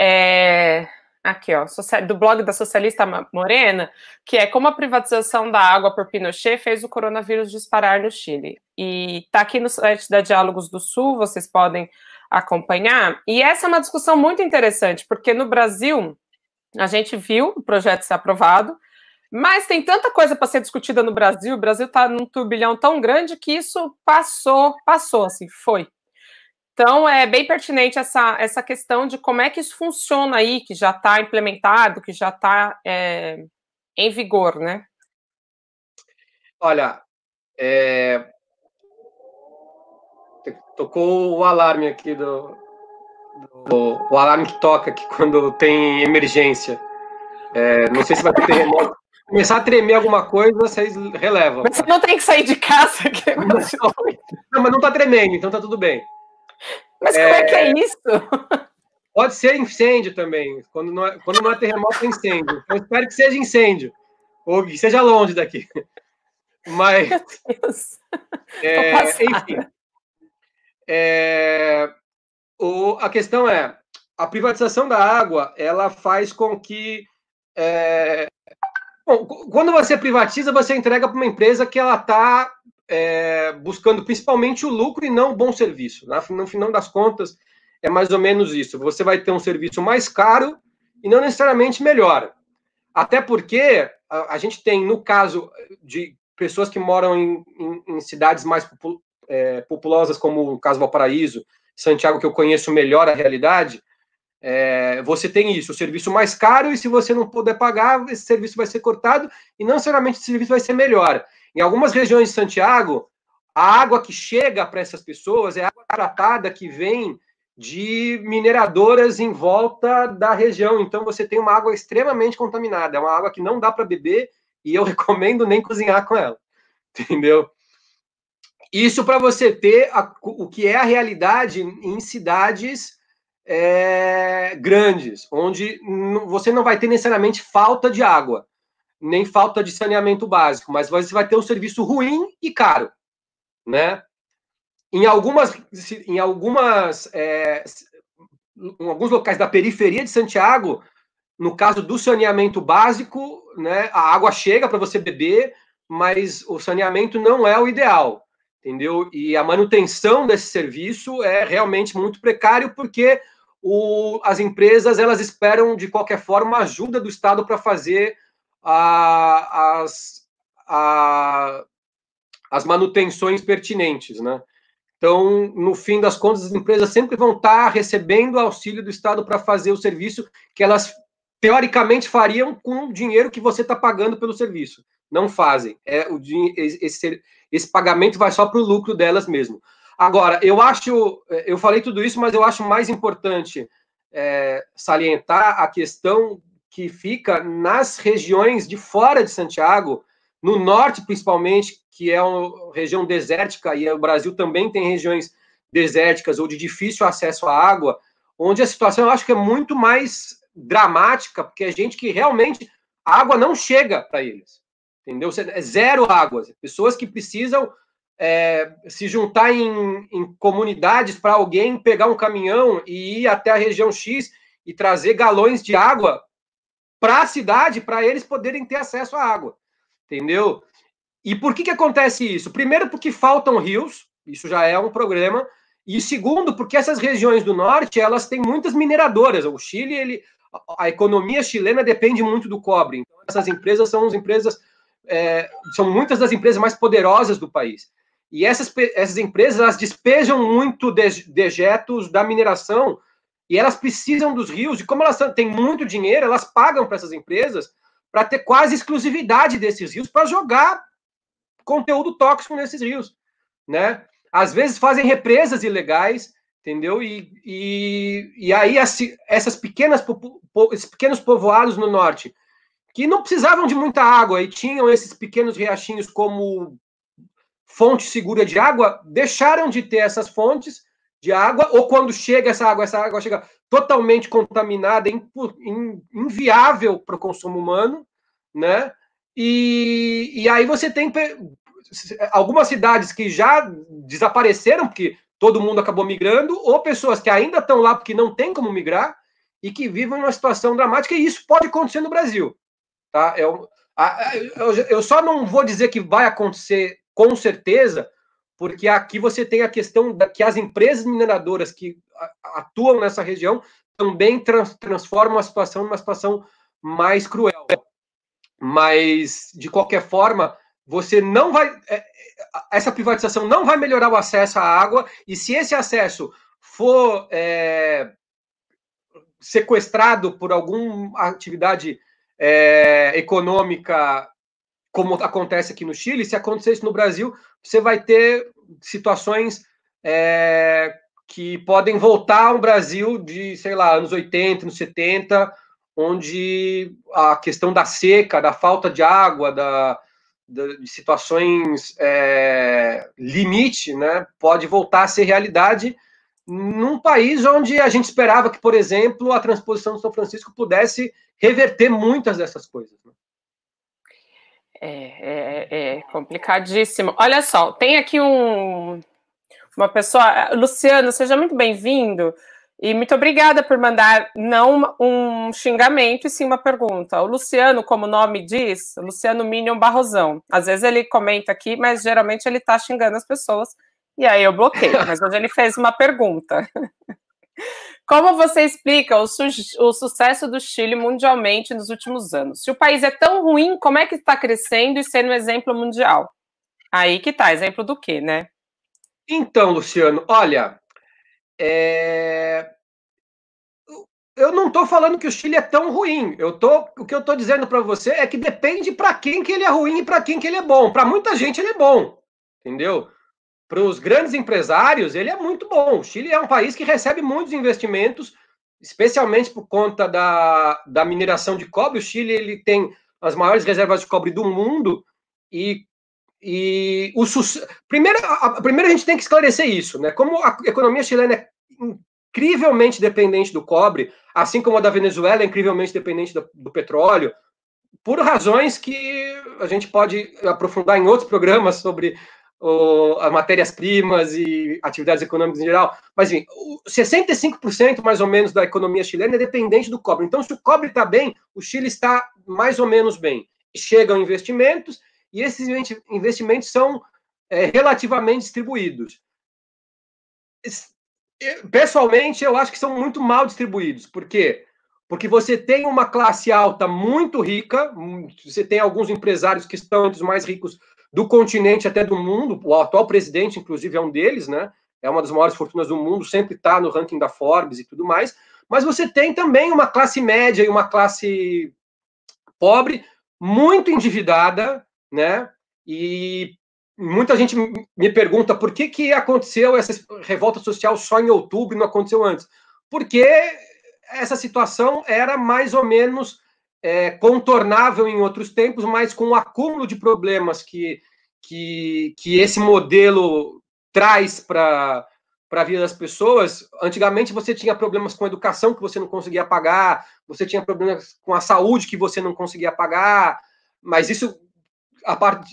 É, aqui, ó, do blog da socialista Morena, que é como a privatização da água por Pinochet fez o coronavírus disparar no Chile. E tá aqui no site da Diálogos do Sul, vocês podem acompanhar. E essa é uma discussão muito interessante, porque no Brasil a gente viu o projeto ser aprovado, mas tem tanta coisa para ser discutida no Brasil, o Brasil está num turbilhão tão grande que isso passou, passou, assim, foi. Então, é bem pertinente essa, essa questão de como é que isso funciona aí, que já está implementado, que já está é, em vigor, né? Olha, é... tocou o alarme aqui do, do, o alarme que toca aqui quando tem emergência. É, não sei se vai ter remoto começar a tremer alguma coisa, vocês relevam. Mas você não tem que sair de casa. Que é não, não, mas não tá tremendo, então tá tudo bem. Mas é... como é que é, é isso? Pode ser incêndio também. Quando não é, quando não é terremoto, é incêndio. Eu espero que seja incêndio. Ou que seja longe daqui. Mas. Meu Deus. É, enfim. É, o, a questão é: a privatização da água ela faz com que é, Bom, quando você privatiza, você entrega para uma empresa que ela está é, buscando principalmente o lucro e não o bom serviço. Né? No final das contas, é mais ou menos isso. Você vai ter um serviço mais caro e não necessariamente melhor. Até porque a, a gente tem, no caso de pessoas que moram em, em, em cidades mais popul, é, populosas, como o caso Valparaíso, Santiago, que eu conheço melhor a realidade, é, você tem isso, o serviço mais caro, e se você não puder pagar, esse serviço vai ser cortado, e não necessariamente esse serviço vai ser melhor. Em algumas regiões de Santiago, a água que chega para essas pessoas é água tratada que vem de mineradoras em volta da região. Então você tem uma água extremamente contaminada, é uma água que não dá para beber e eu recomendo nem cozinhar com ela. Entendeu? Isso para você ter a, o que é a realidade em cidades é, grandes, onde você não vai ter necessariamente falta de água, nem falta de saneamento básico, mas você vai ter um serviço ruim e caro, né? Em algumas, em algumas, é, em alguns locais da periferia de Santiago, no caso do saneamento básico, né, a água chega para você beber, mas o saneamento não é o ideal, entendeu? E a manutenção desse serviço é realmente muito precário porque o, as empresas elas esperam, de qualquer forma, ajuda do Estado para fazer a, as, a, as manutenções pertinentes, né? Então, no fim das contas, as empresas sempre vão estar recebendo auxílio do Estado para fazer o serviço que elas teoricamente fariam com o dinheiro que você está pagando pelo serviço. Não fazem. É o esse, esse pagamento vai só para o lucro delas mesmo. Agora, eu acho, eh, eu falei tudo isso, mas eu acho mais importante é, salientar a questão que fica nas regiões de fora de Santiago, no norte principalmente, que é uma região desértica, e é, o Brasil também tem regiões desérticas ou de difícil acesso à água, onde a situação eu acho que é muito mais dramática, porque é gente que realmente a água não chega para eles. Entendeu? É zero água. Pessoas que precisam é, se juntar em, em comunidades para alguém pegar um caminhão e ir até a região X e trazer galões de água para a cidade, para eles poderem ter acesso à água, entendeu? E por que, que acontece isso? Primeiro, porque faltam rios, isso já é um problema, e segundo, porque essas regiões do norte elas têm muitas mineradoras. O Chile, ele, a economia chilena depende muito do cobre, então essas empresas são as empresas é, são muitas das empresas mais poderosas do país. E essas, essas empresas elas despejam muito dejetos da mineração e elas precisam dos rios. E como elas têm muito dinheiro, elas pagam para essas empresas para ter quase exclusividade desses rios para jogar conteúdo tóxico nesses rios, né? Às vezes fazem represas ilegais, entendeu? E, e, e aí essas pequenas esses pequenos povoados no norte que não precisavam de muita água e tinham esses pequenos riachinhos como fonte segura de água, deixaram de ter essas fontes de água, ou quando chega essa água, essa água chega totalmente contaminada, inviável para o consumo humano, né? E, e aí você tem algumas cidades que já desapareceram, porque todo mundo acabou migrando, ou pessoas que ainda estão lá porque não tem como migrar e que vivem uma situação dramática, e isso pode acontecer no Brasil. Tá? É eu, eu só não vou dizer que vai acontecer com certeza, porque aqui você tem a questão da, que as empresas mineradoras que atuam nessa região também trans, transformam a situação numa situação mais cruel. Mas, de qualquer forma, você não vai. É, é, essa privatização não vai melhorar o acesso à água, e se esse acesso for é, sequestrado por alguma atividade é, econômica como acontece aqui no Chile, se acontecer isso no Brasil, você vai ter situações é, que podem voltar ao Brasil de, sei lá, anos 80, anos 70, onde a questão da seca, da falta de água, da, da de situações é, limite, né, pode voltar a ser realidade num país onde a gente esperava que, por exemplo, a transposição de São Francisco pudesse reverter muitas dessas coisas. Né? É, é, é, complicadíssimo. Olha só, tem aqui um, uma pessoa. Luciano, seja muito bem-vindo. E muito obrigada por mandar não um xingamento e sim uma pergunta. O Luciano, como o nome diz, Luciano Minion Barrosão. Às vezes ele comenta aqui, mas geralmente ele está xingando as pessoas. E aí eu bloqueio. Mas hoje ele fez uma pergunta. Como você explica o, su o, sucesso do Chile mundialmente nos últimos anos? Se o país é tão ruim, como é que está crescendo e sendo um exemplo mundial? Aí que tá, exemplo do quê, né? Então, Luciano, olha, é... eu não estou falando que o Chile é tão ruim. Eu tô, o que eu estou dizendo para você é que depende para quem que ele é ruim e para quem que ele é bom. Para muita gente ele é bom, entendeu? para os grandes empresários, ele é muito bom. O Chile é um país que recebe muitos investimentos, especialmente por conta da, da mineração de cobre. O Chile ele tem as maiores reservas de cobre do mundo e, e o primeiro, a, primeiro a gente tem que esclarecer isso, né? Como a economia chilena é incrivelmente dependente do cobre, assim como a da Venezuela é incrivelmente dependente do, do petróleo, por razões que a gente pode aprofundar em outros programas sobre as matérias-primas e atividades econômicas em geral. Mas, enfim, 65% mais ou menos da economia chilena é dependente do cobre. Então, se o cobre está bem, o Chile está mais ou menos bem. Chegam investimentos e esses investimentos são é, relativamente distribuídos. Pessoalmente, eu acho que são muito mal distribuídos. Por quê? Porque você tem uma classe alta muito rica, hum, você tem alguns empresários que estão entre os mais ricos do continente até do mundo. O atual presidente, inclusive, é um deles, né? É uma das maiores fortunas do mundo, sempre está no ranking da Forbes e tudo mais. Mas você tem também uma classe média e uma classe pobre muito endividada, né? E muita gente me pergunta por que, que aconteceu essa revolta social só em outubro e não aconteceu antes. Porque essa situação era mais ou menos é, contornável em outros tempos, mas com o acúmulo de problemas que, que, que esse modelo traz para para a vida das pessoas. Antigamente você tinha problemas com a educação que você não conseguia pagar, você tinha problemas com a saúde que você não conseguia pagar, mas isso a, part,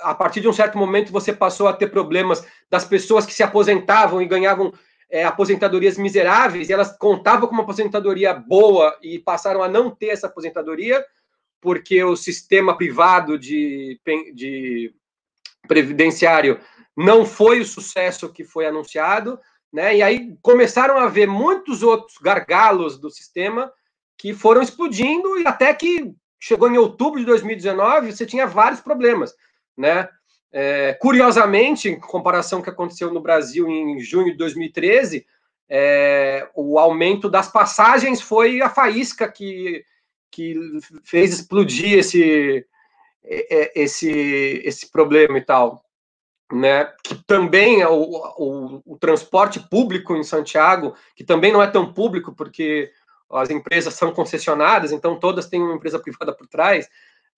a partir de um certo momento você passou a ter problemas das pessoas que se aposentavam e ganhavam é, aposentadorias miseráveis, elas contavam com uma aposentadoria boa e passaram a não ter essa aposentadoria, porque o sistema privado de, de previdenciário não foi o sucesso que foi anunciado, né? E aí começaram a ver muitos outros gargalos do sistema que foram explodindo e até que chegou em outubro de 2019, você tinha vários problemas, né? É, curiosamente, em comparação com o que aconteceu no Brasil em junho de 2013, é, o aumento das passagens foi a faísca que, que fez explodir esse, é, é, esse, esse problema e tal. Né? Que também é o, o, o transporte público em Santiago, que também não é tão público, porque as empresas são concessionadas, então todas têm uma empresa privada por trás,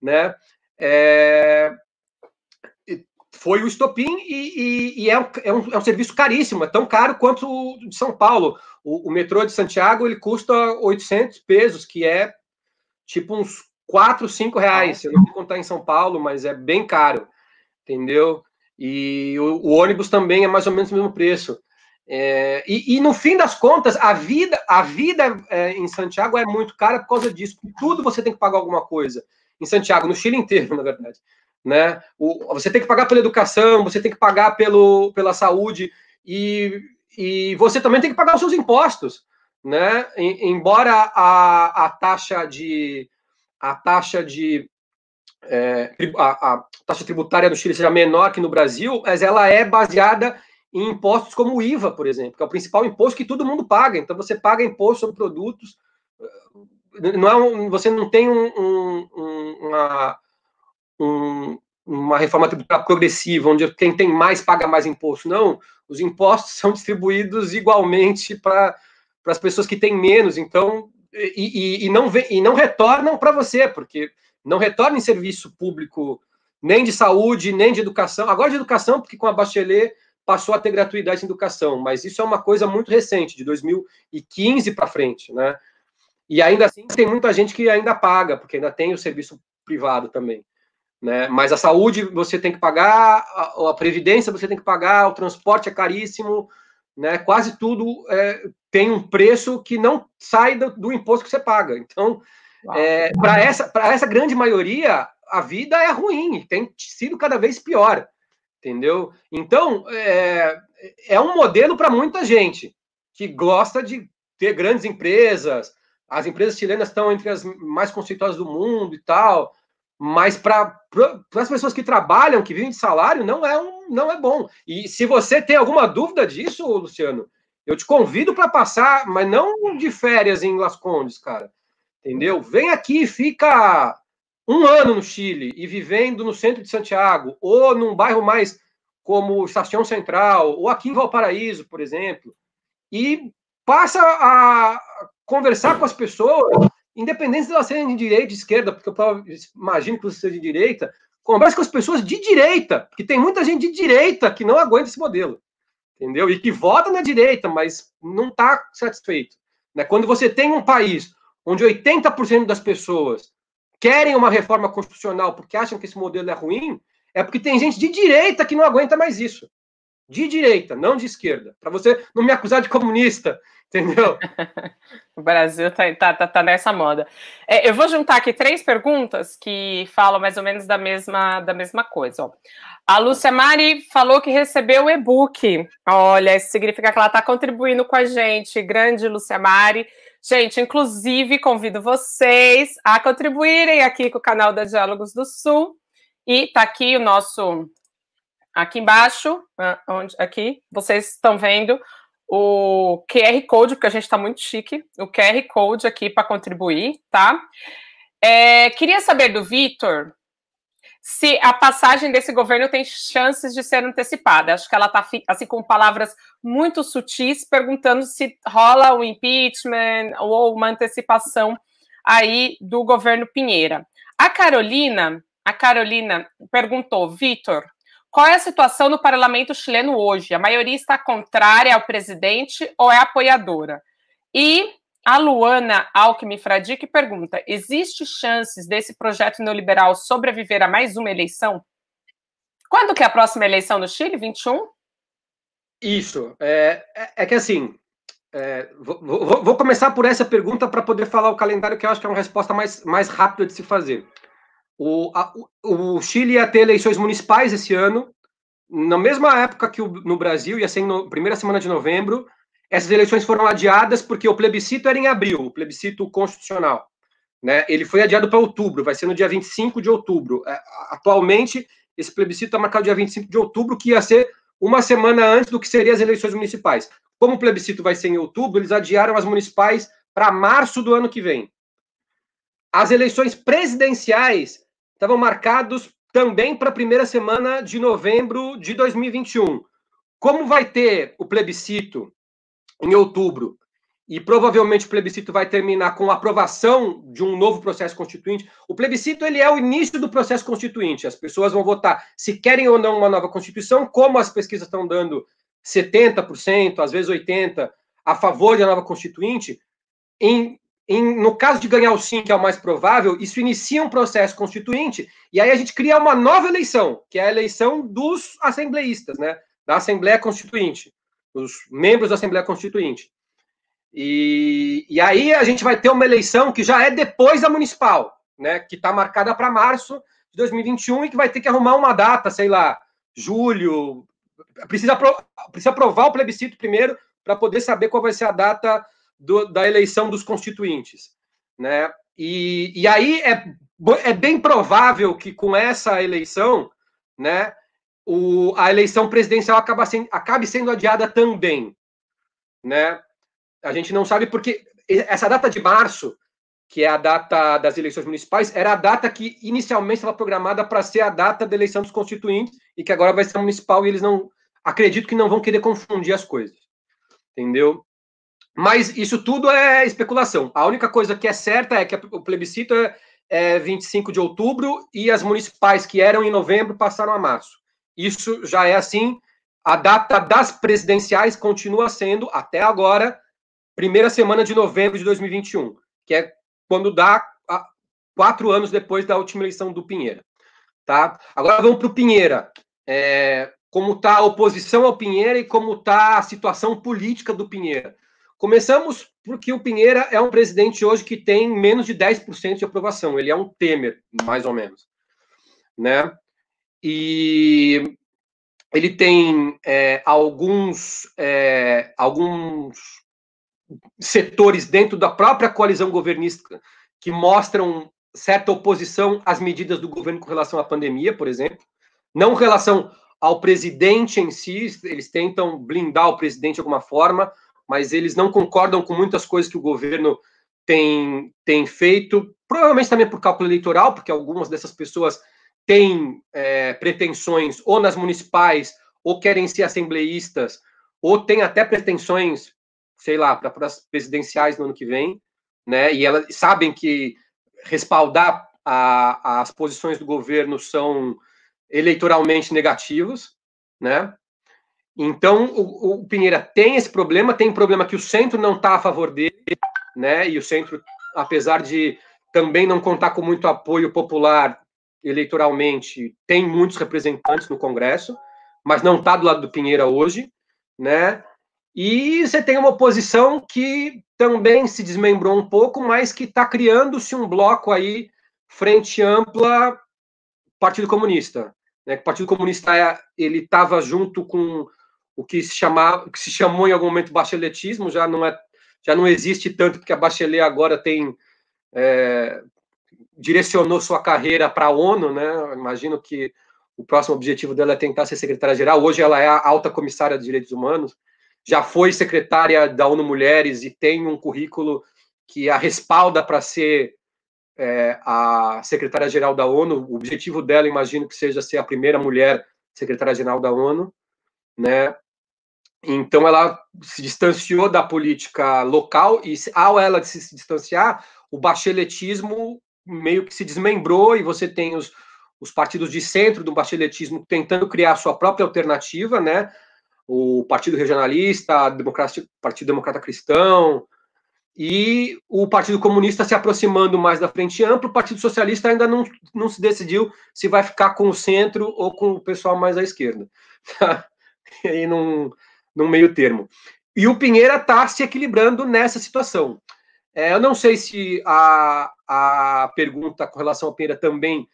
né? É, foi o estopim e, e, e é, um, é, um, é, um, serviço caríssimo, é tão caro quanto o de São Paulo. O, o, metrô de Santiago ele custa 800 pesos, que é tipo uns 4, 5 reais. Eu não vou contar em São Paulo, mas é bem caro, entendeu? E o, o ônibus também é mais ou menos o mesmo preço. É, e, e, no fim das contas, a vida, a vida é, em Santiago é muito cara por causa disso. Tudo você tem que pagar alguma coisa. Em Santiago, no Chile inteiro, na verdade né? O, você tem que pagar pela educação, você tem que pagar pelo, pela saúde e, e você também tem que pagar os seus impostos, né? E, embora a, a taxa de a taxa de é, a, a, taxa tributária no Chile seja menor que no Brasil, mas ela é baseada em impostos como o IVA, por exemplo, que é o principal imposto que todo mundo paga. Então você paga imposto sobre produtos, eh, não é um, você não tem um, um, uma um, uma reforma tributária progressiva, onde quem tem mais paga mais imposto. Não, os impostos são distribuídos igualmente para as pessoas que têm menos, então, e, e, e não, vem, e não retornam para você, porque não retorna em serviço público nem de saúde, nem de educação. Agora de educação, porque com a Bachelet passou a ter gratuidade em educação, mas isso é uma coisa muito recente, de 2015 para frente, né? E ainda assim tem muita gente que ainda paga, porque ainda tem o serviço privado também. Né? Mas a saúde você tem que pagar, a, a previdência você tem que pagar, o transporte é caríssimo, né? Quase tudo é, tem um preço que não sai do, do imposto que você paga. Então, é, para essa, essa grande maioria, a vida é ruim, tem sido cada vez pior, entendeu? Então, é, é um modelo para muita gente que gosta de ter grandes empresas. As empresas chilenas estão entre as mais conceituosas do mundo e tal mas para pra, as pessoas que trabalham, que vivem de salário, não é, um, não é bom. E se você tem alguma dúvida disso, Luciano, eu te convido para passar, mas não de férias em Las Condes, cara. Entendeu? Vem aqui, fica um ano no Chile e vivendo no centro de Santiago, ou num bairro mais como Estação Central, ou aqui em Valparaíso, por exemplo, e passa a conversar com as pessoas independente de elas serem de direita, de esquerda, porque eu imagino que você seja de direita, converse com as pessoas de direita, que tem muita gente de direita que não aguenta esse modelo, entendeu? E que vota na direita, mas não está satisfeito. Né? Quando você tem um país onde 80% das pessoas querem uma reforma constitucional porque acham que esse modelo é ruim, é porque tem gente de direita que não aguenta mais isso de direita, não de esquerda, para você não me acusar de comunista, entendeu? o Brasil tá, tá, tá, tá nessa moda. É, eu vou juntar aqui três perguntas que falam mais ou menos da mesma, da mesma coisa. Ó. A Lúcia Mari falou que recebeu o e-book. Olha, isso significa que ela está contribuindo com a gente. Grande Lúcia Mari. Gente, inclusive convido vocês a contribuírem aqui com o canal da Diálogos do Sul. E tá aqui o nosso Aqui embaixo, ah, onde, aqui, vocês estão vendo o QR Code, porque a gente está muito chique, o QR Code aqui para contribuir, tá? É, queria saber do Vitor se a passagem desse governo tem chances de ser antecipada. Acho que ela está assim com palavras muito sutis, perguntando se rola o impeachment ou uma antecipação aí do governo Pinheira. A Carolina, a Carolina perguntou, Vitor, qual é a situação no parlamento chileno hoje? A maioria está contrária ao presidente ou é apoiadora? E a Luana Alckmin Fradique pergunta: existe chances desse projeto neoliberal sobreviver a mais uma eleição? Quando que é a próxima eleição no Chile? 21? Isso. É, é, é que assim. É, vou, vou, vou, começar por essa pergunta para poder falar o calendário, que eu acho que é uma resposta mais, mais rápida de se fazer. O, a, o, Chile ia ter eleições municipais esse ano, na mesma época que o, no Brasil, ia ser na primeira semana de novembro. Essas eleições foram adiadas porque o plebiscito era em abril, o plebiscito constitucional. Né? Ele foi adiado para outubro, vai ser no dia 25 de outubro. É, atualmente, esse plebiscito está é marcado dia 25 de outubro, que ia ser uma semana antes do que seriam as eleições municipais. Como o plebiscito vai ser em outubro, eles adiaram as municipais para março do ano que vem. As eleições presidenciais estavam marcados também para a primeira semana de novembro de 2021. Como vai ter o plebiscito em outubro e provavelmente o plebiscito vai terminar com a aprovação de um novo processo constituinte. O plebiscito ele é o início do processo constituinte. As pessoas vão votar se querem ou não uma nova constituição, como as pesquisas estão dando 70%, às vezes 80 a favor da nova constituinte. Em em, no caso de ganhar o sim, que é o mais provável, isso inicia um processo constituinte, e aí a gente cria uma nova eleição, que é a eleição dos assembleístas, né? Da Assembleia Constituinte, os membros da Assembleia Constituinte. E, e aí a gente vai ter uma eleição que já é depois da municipal, né? Que está marcada para março de 2021 e que vai ter que arrumar uma data, sei lá, julho. Precisa, precisa aprovar o plebiscito primeiro para poder saber qual vai ser a data do, da eleição dos constituintes. Né? E, e aí é, é bem provável que com essa eleição, né, o, a eleição presidencial acaba sendo, acabe sendo adiada também. Né? A gente não sabe porque essa data de março, que é a data das eleições municipais, era a data que inicialmente estava programada para ser a data da eleição dos constituintes e que agora vai ser municipal e eles não acredito que não vão querer confundir as coisas. Entendeu? Mas isso tudo é especulação. A única coisa que é certa é que o plebiscito é, é 25 de outubro e as municipais que eram em novembro passaram a março. Isso já é assim. A data das presidenciais continua sendo, até agora, primeira semana de novembro de 2021, que é quando dá a, quatro anos depois da última eleição do Pinheira. Tá? Agora vamos para o Pinheira. É, como está a oposição ao Pinheira e como está a situação política do Pinheira. Começamos porque o Pinheira é um presidente hoje que tem menos de 10% de aprovação. Ele é um Temer, mais ou menos. Né? E ele tem é, alguns, é, alguns setores dentro da própria coalizão governista que mostram certa oposição às medidas do governo com relação à pandemia, por exemplo. Não em relação ao presidente em si, eles tentam blindar o presidente de alguma forma, mas eles não concordam com muitas coisas que o governo tem, tem feito, provavelmente também por cálculo eleitoral, porque algumas dessas pessoas têm é, pretensões ou nas municipais, ou querem ser assembleístas, ou têm até pretensões, sei lá, para as presidenciais no ano que vem, né? E elas sabem que respaldar a, as posições do governo são eleitoralmente negativos né? Então, o, o, Pinheira tem esse problema, tem um problema que o centro não está a favor dele, né? E o centro, apesar de também não contar com muito apoio popular eleitoralmente, tem muitos representantes no Congresso, mas não está do lado do Pinheira hoje, né? E você tem uma oposição que também se desmembrou um pouco, mas que está criando-se um bloco aí, frente ampla, Partido Comunista. Né? O Partido Comunista é, ele estava junto com o que se chamava o que se chamou em algum momento bacheletismo já não é, já não existe tanto porque a Bachelet agora tem é, direcionou sua carreira para a ONU, né? Eu imagino que o próximo objetivo dela é tentar ser secretária-geral. Hoje ela é a alta comissária de direitos humanos, já foi secretária da ONU Mulheres e tem um currículo que a respalda para ser é, a secretária-geral da ONU. O objetivo dela, imagino que seja ser a primeira mulher secretária-geral da ONU, né? Então ela se distanciou da política local e ao ela se distanciar, o bacheletismo meio que se desmembrou e você tem os, os partidos de centro do bacheletismo tentando criar sua própria alternativa, né? O Partido Regionalista, Democracia, Partido Democrata Cristão, e o Partido Comunista se aproximando mais da frente ampla, o Partido Socialista ainda não, não se decidiu se vai ficar com o centro ou com o pessoal mais à esquerda. e não, num meio termo. E o Pinheira está se equilibrando nessa situação. É, eu não sei se a, a pergunta com relação ao Pinheira também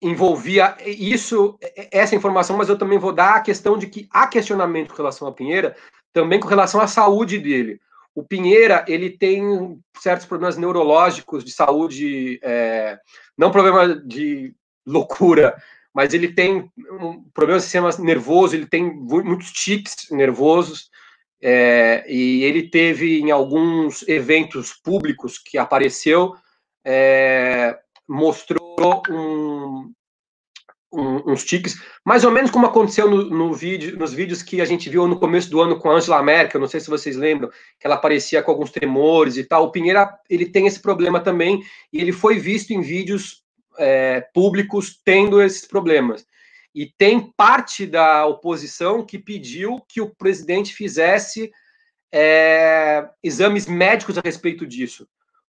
envolvia isso, é, é, essa informação, mas eu também vou dar a questão de que há questionamento com relação ao Pinheira, também com relação à saúde dele. O Pinheira ele tem certos problemas neurológicos de saúde, é, não problema de loucura, mas ele tem um problema de sistema nervoso, ele tem muitos tiques nervosos, é, e ele teve em alguns eventos públicos que apareceu, é, mostrou um, um, uns tiques, mais ou menos como aconteceu no, no, vídeo, nos vídeos que a gente viu no começo do ano com a Angela Merkel, não sei se vocês lembram, que ela aparecia com alguns tremores e tal. O Pinheira, ele tem esse problema também, e ele foi visto em vídeos é, públicos tendo esses problemas. E tem parte da oposição que pediu que o presidente fizesse é, exames médicos a respeito disso,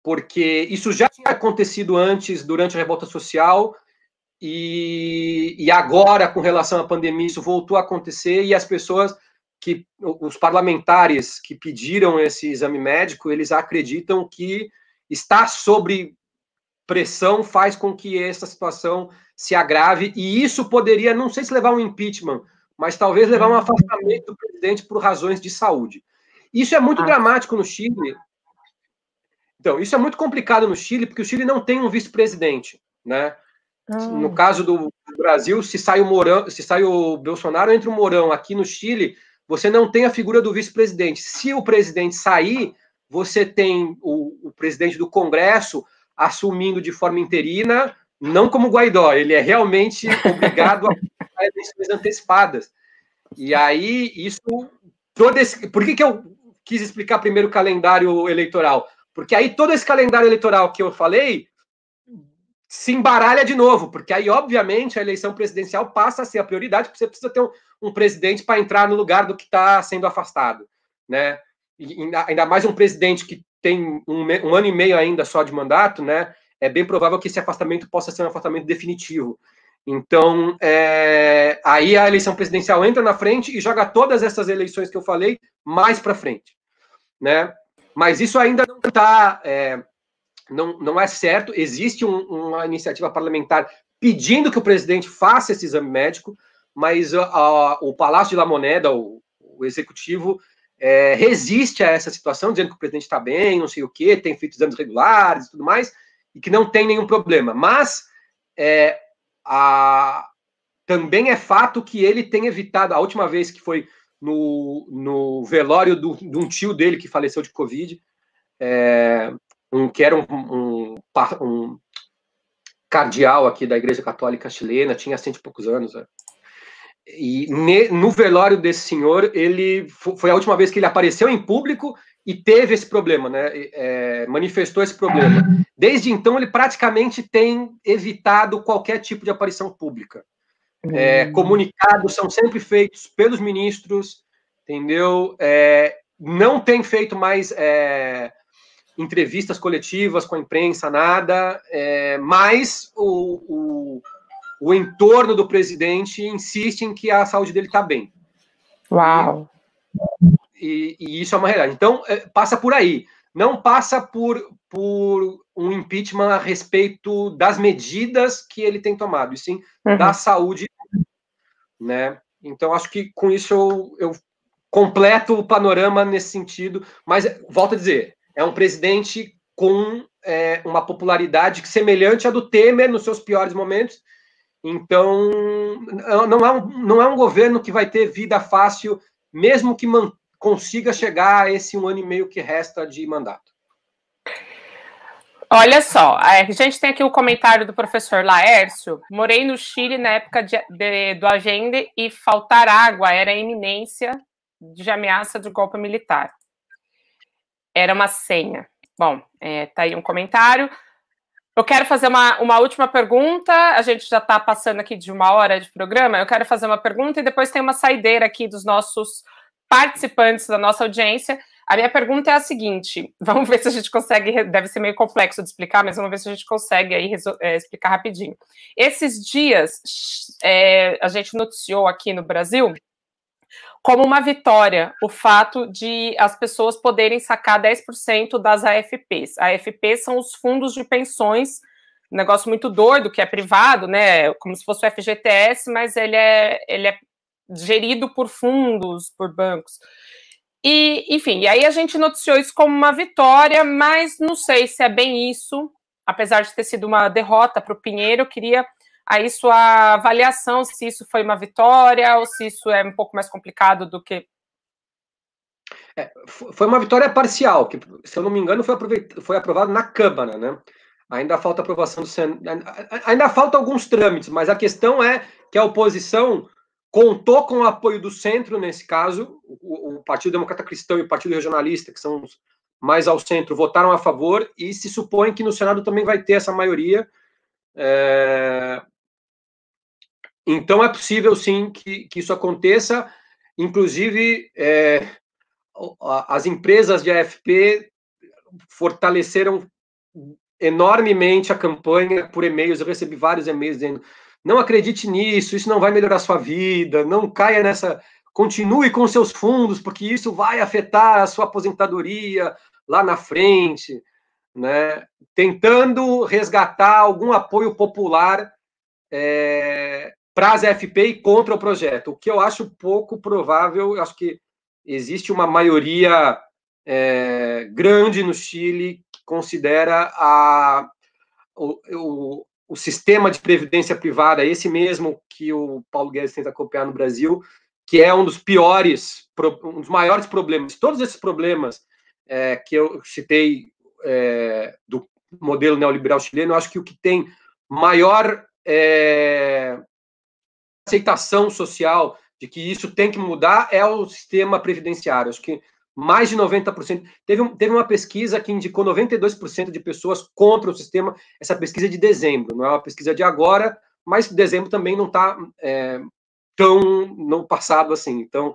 porque isso já tinha acontecido antes, durante a revolta social, e, e agora, com relação à pandemia, isso voltou a acontecer e as pessoas que os parlamentares que pediram esse exame médico, eles acreditam que está sobre pressão faz com que essa situação se agrave, e isso poderia, não sei se levar um impeachment, mas talvez levar um uhum. afastamento do presidente por razões de saúde. Isso é muito ah. dramático no Chile. Então, isso é muito complicado no Chile, porque o Chile não tem um vice-presidente, né? Ah. No caso do Brasil, se sai o Morão, se sai o Bolsonaro, entra o Morão. Aqui no Chile, você não tem a figura do vice-presidente. Se o presidente sair, você tem o, o presidente do Congresso, assumindo de forma interina, não como Guaidó, ele é realmente obrigado a eleições antecipadas. E aí, isso. Todo esse, por que, que eu quis explicar primeiro o calendário eleitoral? Porque aí todo esse calendário eleitoral que eu falei se embaralha de novo, porque aí, obviamente, a eleição presidencial passa a ser a prioridade, porque você precisa ter um, um presidente para entrar no lugar do que está sendo afastado. Né? ainda mais um presidente que tem um, um, ano e meio ainda só de mandato, né? É bem provável que esse afastamento possa ser um afastamento definitivo. Então, é, aí a eleição presidencial entra na frente e joga todas essas eleições que eu falei mais para frente, né? Mas isso ainda não está, é, não, não é certo. Existe um, uma iniciativa parlamentar pedindo que o presidente faça esse exame médico, mas a, a, o Palácio de La Moneda, o, o executivo, é, resiste a essa situação, dizendo que o presidente está bem, não sei o quê, tem feito exames regulares e tudo mais, e que não tem nenhum problema. Mas é, a, também é fato que ele tem evitado, a última vez que foi no, no velório do, de um tio dele que faleceu de Covid, é, um, que era um, um, um cardeal aqui da Igreja Católica Chilena, tinha cento e poucos anos, é. E ne, no velório desse senhor, ele foi a última vez que ele apareceu em público e teve esse problema, né? É, manifestou esse problema. Desde então, ele praticamente tem evitado qualquer tipo de aparição pública. É, hum. Comunicados são sempre feitos pelos ministros, entendeu? É, não tem feito mais é, entrevistas coletivas com a imprensa, nada, é, mas o, o o entorno do presidente insiste em que a saúde dele está bem. Uau! E, e, isso é uma realidade. Então, é, passa por aí. Não passa por, por um impeachment a respeito das medidas que ele tem tomado, e sim uhum. da saúde. Né? Então, acho que com isso eu, eu completo o panorama nesse sentido. Mas, volto a dizer, é um presidente com é, uma popularidade semelhante à do Temer nos seus piores momentos então, não é, um, não é um governo que vai ter vida fácil, mesmo que consiga chegar a esse um ano e meio que resta de mandato. Olha só, a gente tem aqui o comentário do professor Laércio. Morei no Chile na época de, de, do Agende e faltar água era iminência de ameaça de golpe militar. Era uma senha. Bom, é, tá aí um comentário. Eu quero fazer uma, uma última pergunta. A gente já está passando aqui de uma hora de programa. Eu quero fazer uma pergunta e depois tem uma saideira aqui dos nossos participantes da nossa audiência. A minha pergunta é a seguinte: vamos ver se a gente consegue. Deve ser meio complexo de explicar, mas vamos ver se a gente consegue aí é, explicar rapidinho. Esses dias, é, a gente noticiou aqui no Brasil como uma vitória o fato de as pessoas poderem sacar 10% das AFPs. AFPs são os fundos de pensões, um negócio muito doido, que é privado, né? Como se fosse o FGTS, mas ele é, ele é gerido por fundos, por bancos. E, enfim, e aí a gente noticiou isso como uma vitória, mas não sei se é bem isso, apesar de ter sido uma derrota para o Pinheiro, eu queria aí sua avaliação se isso foi uma vitória ou se isso é um pouco mais complicado do que é, foi uma vitória parcial, que, se eu não me engano, foi, foi aprovado na Câmara, né? Ainda falta aprovação do Senado. Ainda falta alguns trâmites, mas a questão é que a oposição contou com o apoio do centro, nesse caso, o, o Partido Democrata Cristão e o Partido Regionalista, que são mais ao centro, votaram a favor, e se supõe que no Senado também vai ter essa maioria. É, então, é possível, sim, que, que isso aconteça. Inclusive, é, as empresas de AFP fortaleceram enormemente a campanha por e-mails. Eu recebi vários e-mails dizendo: não acredite nisso, isso não vai melhorar sua vida, não caia nessa. Continue com seus fundos, porque isso vai afetar a sua aposentadoria lá na frente. Né? Tentando resgatar algum apoio popular é, para as FP e contra o projeto, o que eu acho pouco provável. Eu acho que existe uma maioria é, grande no Chile que considera a, o, o, o, sistema de previdência privada, esse mesmo que o Paulo Guedes tenta copiar no Brasil, que é um dos piores, um dos maiores problemas. Todos esses problemas é, que eu citei é, do modelo neoliberal chileno, eu acho que o que tem maior é, aceitação social de que isso tem que mudar é o sistema previdenciário. Acho que mais de 90%. Teve, teve uma pesquisa que indicou 92% de pessoas contra o sistema. Essa pesquisa é de dezembro, não é uma pesquisa de agora, mas dezembro também não está é, tão no passado assim. Então,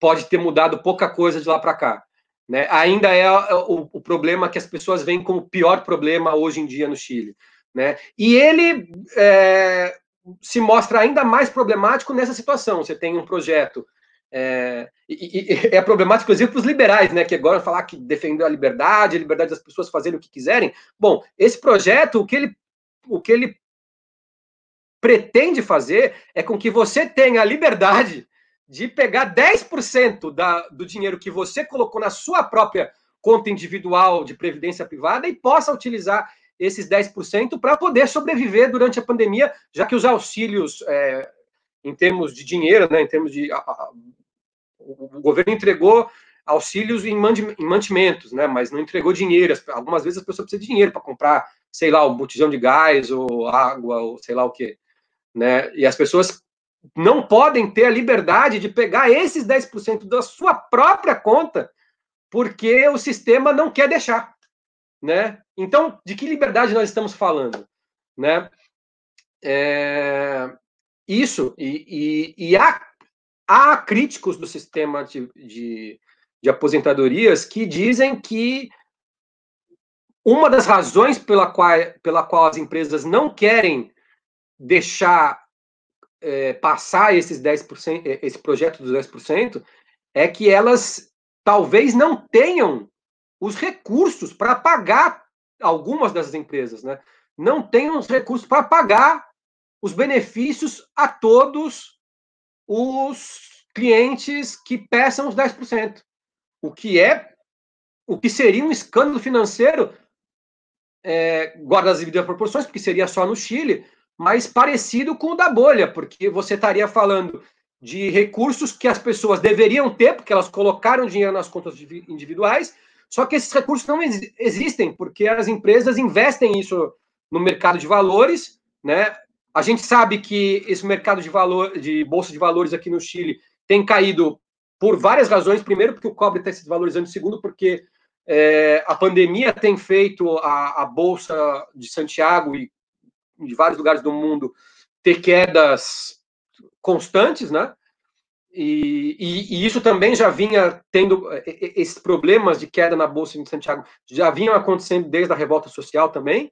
pode ter mudado pouca coisa de lá para cá. Né? Ainda é o, o problema que as pessoas veem como o pior problema hoje em dia no Chile. Né? E ele é, se mostra ainda mais problemático nessa situação. Você tem um projeto. É, e, e, é problemático, inclusive, para os liberais, né? Que agora falar que defendeu a liberdade, a liberdade das pessoas fazerem o que quiserem. Bom, esse projeto, o que ele, o que ele pretende fazer é com que você tenha a liberdade de pegar 10% da, do dinheiro que você colocou na sua própria conta individual de previdência privada e possa utilizar esses 10% para poder sobreviver durante a pandemia, já que os auxílios, é, em termos de dinheiro, né, em termos de. A, a, o governo entregou auxílios em, mantimentos, né, mas não entregou dinheiro. Algumas vezes a pessoa precisa de dinheiro para comprar, sei lá, um botijão de gás ou água, ou sei lá o quê. Né? E as pessoas não podem ter a liberdade de pegar esses 10% da sua própria conta, porque o sistema não quer deixar né? Então, de que liberdade nós estamos falando, né? É, isso e, e, e há, há, críticos do sistema de, de, de aposentadorias que dizem que uma das razões pela qual, pela qual as empresas não querem deixar é, passar esses 10%, esse projeto dos 10%, é que elas talvez não tenham os recursos para pagar algumas dessas empresas, né? Não tem os recursos para pagar os benefícios a todos os clientes que peçam os 10%, o que é o que seria um escândalo financeiro é, guarda as devidas proporções, porque seria só no Chile, mas parecido com o da bolha, porque você estaria falando de recursos que as pessoas deveriam ter, porque elas colocaram dinheiro nas contas individuais, só que esses recursos não ex existem, porque as empresas investem isso no mercado de valores, né? A gente sabe que esse mercado de valor, de bolsa de valores aqui no Chile tem caído por várias razões. Primeiro, porque o cobre está se desvalorizando. Segundo, porque é, a pandemia tem feito a, a bolsa de Santiago e de vários lugares do mundo ter quedas constantes, né? E, e, e, isso também já vinha tendo eh, eh, eh, esses problemas de queda na Bolsa de Santiago, já vinham acontecendo desde a revolta social também.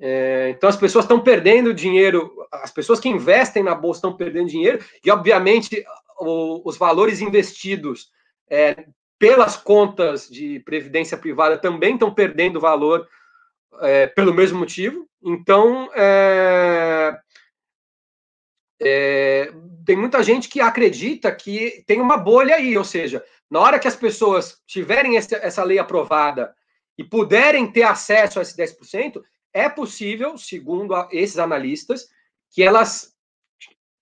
É, então as pessoas estão perdendo dinheiro, as pessoas que investem na Bolsa estão perdendo dinheiro, e obviamente o, os valores investidos é, pelas contas de previdência privada também estão perdendo valor é, pelo mesmo motivo. Então é, tem muita gente que acredita que tem uma bolha aí, ou seja, na hora que as pessoas tiverem essa, essa lei aprovada e puderem ter acesso a esse 10%, é possível, segundo a, esses analistas, que elas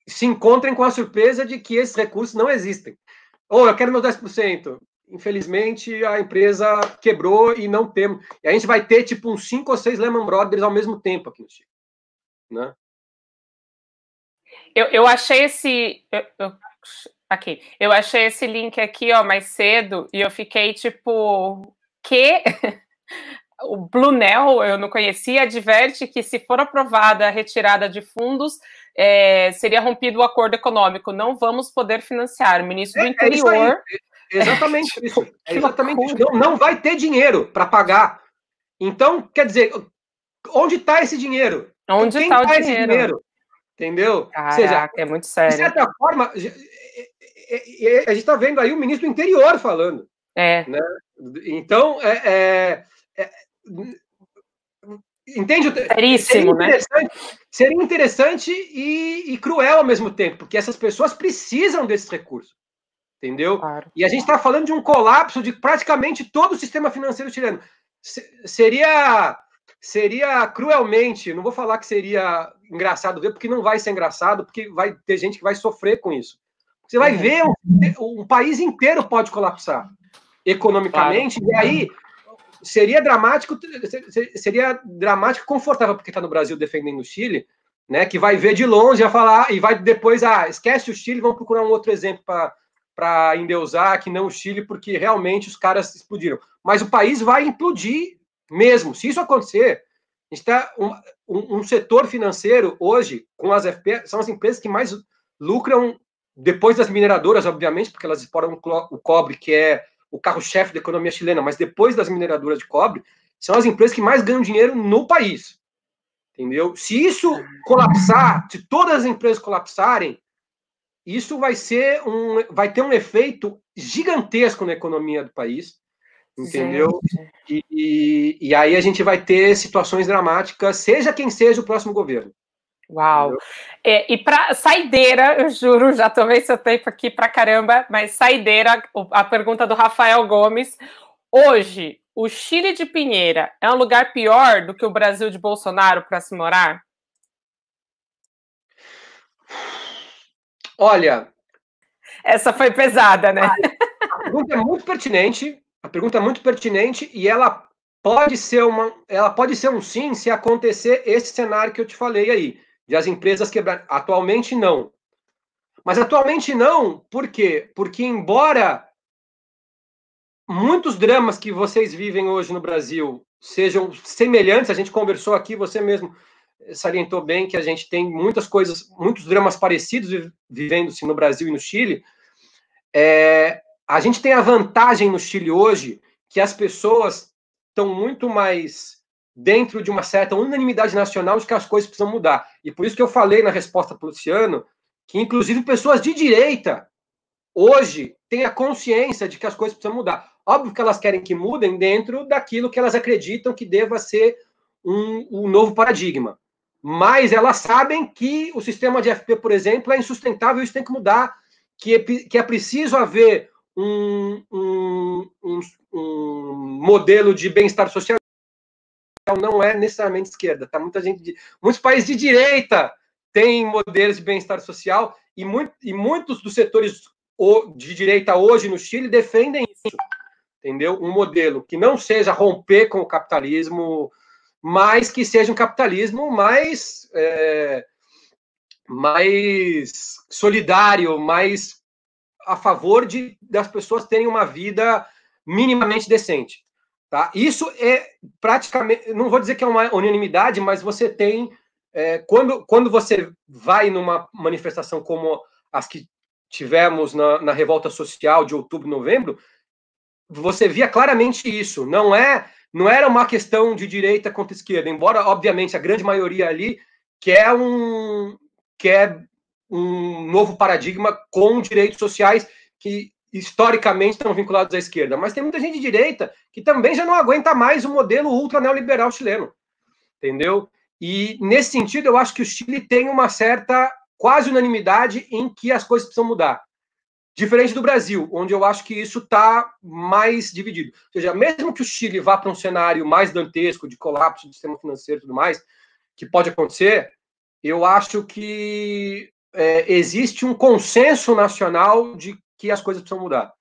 se encontrem com a surpresa de que esses recursos não existem. Ou oh, eu quero meu 10%. Infelizmente, a empresa quebrou e não temos. E a gente vai ter tipo uns cinco ou seis Lehman Brothers ao mesmo tempo aqui no Chile. Né? Eu, eu achei esse. Eu, eu, aqui. Eu achei esse link aqui, ó, mais cedo, e eu fiquei tipo. Que? O Blunel, eu não conhecia, adverte que se for aprovada a retirada de fundos, é, seria rompido o acordo econômico. Não vamos poder financiar. O ministro do é, é Interior. É exatamente isso. Tipo, é exatamente isso. Não, não vai ter dinheiro para pagar. Então, quer dizer, onde está esse dinheiro? Onde está o tá dinheiro? dinheiro? Entendeu? Caraca, Ou seja, é muito sério. De certa forma, é, é, é, a gente está vendo aí o ministro do interior falando. É. Né? Então, é, é, é entende? Seríssimo, seria né? interessante, né? seria interessante e, e, cruel ao mesmo tempo, porque essas pessoas precisam desses recursos. Entendeu? Claro. E a gente está falando de um colapso de praticamente todo o sistema financeiro chileno. Se, seria seria cruelmente, não vou falar que seria engraçado ver, porque não vai ser engraçado, porque vai ter gente que vai sofrer com isso. Você vai é. ver, um, um país inteiro pode colapsar economicamente, claro. e aí seria dramático, seria dramático e confortável porque está no Brasil defendendo o Chile, né? Que vai ver de longe a falar e vai depois, ah, esquece o Chile, vamos procurar um outro exemplo para endeusar, que não o Chile, porque realmente os caras explodiram. Mas o país vai implodir mesmo. Se isso acontecer, está um, um, um, setor financeiro hoje com as FP são as empresas que mais lucram depois das mineradoras, obviamente, porque elas exploram o cobre, que é o carro-chefe da economia chilena, mas depois das mineradoras de cobre, são as empresas que mais ganham dinheiro no país. Entendeu? Se isso colapsar, se todas as empresas colapsarem, isso vai ser um vai ter um efeito gigantesco na economia do país entendeu? E, e, e, aí a gente vai ter situações dramáticas, seja quem seja o próximo governo. Uau! É, e para saideira, eu juro, já tomei seu tempo aqui para caramba, mas saideira, a pergunta do Rafael Gomes. Hoje, o Chile de Pinheira é um lugar pior do que o Brasil de Bolsonaro para se morar? Olha. Essa foi pesada, né? A pergunta é muito pertinente, a pergunta é muito pertinente e ela pode ser uma, ela pode ser um sim se acontecer esse cenário que eu te falei aí, de as empresas quebrar. Atualmente não. Mas atualmente não, por quê? Porque embora muitos dramas que vocês vivem hoje no Brasil sejam semelhantes, a gente conversou aqui, você mesmo salientou bem que a gente tem muitas coisas, muitos dramas parecidos vivendo-se no Brasil e no Chile. É, a gente tem a vantagem no Chile hoje que as pessoas estão muito mais dentro de uma certa unanimidade nacional de que as coisas precisam mudar. E por isso que eu falei na resposta para o Luciano que, inclusive, pessoas de direita hoje têm a consciência de que as coisas precisam mudar. Óbvio que elas querem que mudem dentro daquilo que elas acreditam que deva ser um, um novo paradigma. Mas elas sabem que o sistema de FP, por exemplo, é insustentável e isso tem que mudar, que é, que é preciso haver um, um, um, modelo de bem-estar social não é necessariamente esquerda, tá? Muita gente, de, muitos países de direita têm modelos de bem-estar social e, muito, e muitos dos setores de direita hoje no Chile defendem isso, entendeu? Um modelo que não seja romper com o capitalismo, mas que seja um capitalismo mais é, mais solidário, mais a favor de, das pessoas terem uma vida minimamente decente. Tá? Isso é praticamente, não vou dizer que é uma unanimidade, mas você tem, é, quando, quando você vai numa manifestação como as que tivemos na, na revolta social de outubro, novembro, você via claramente isso. Não é, não era uma questão de direita contra esquerda, embora obviamente a grande maioria ali quer um quer um novo paradigma com direitos sociais que historicamente estão vinculados à esquerda. Mas tem muita gente de direita que também já não aguenta mais o modelo ultra neoliberal chileno. Entendeu? E nesse sentido, eu acho que o Chile tem uma certa quase unanimidade em que as coisas precisam mudar. Diferente do Brasil, onde eu acho que isso está mais dividido. Ou seja, mesmo que o Chile vá para um cenário mais dantesco de colapso do sistema financeiro e tudo mais, que pode acontecer, eu acho que é, existe um consenso nacional de que as coisas precisam mudar.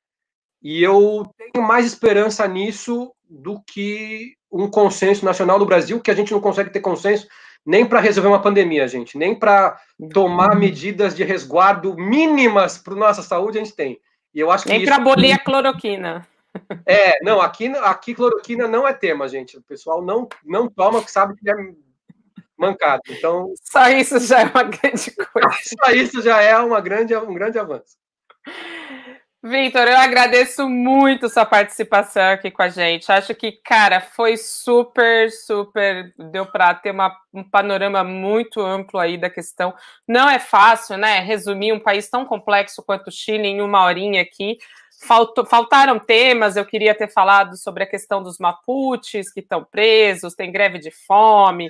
E eu tenho mais esperança nisso do que um consenso nacional do Brasil, que a gente não consegue ter consenso nem para resolver uma pandemia, gente, nem para tomar uhum. medidas de resguardo mínimas para nossa saúde a gente tem. E eu acho que nem isso... para abolir a cloroquina. É, não, aqui, aqui cloroquina não é tema, gente. O pessoal não, não toma, que sabe que é mancado. Então, só isso já é uma grande coisa. Só isso já é uma grande, um grande avanço. Vitor, eu agradeço muito sua participação aqui com a gente. Acho que, cara, foi super, super. Deu para ter uma, um panorama muito amplo aí da questão. Não é fácil, né? Resumir um país tão complexo quanto o Chile em uma horinha aqui. Faltou, faltaram temas, eu queria ter falado sobre a questão dos mapuches que estão presos, tem greve de fome,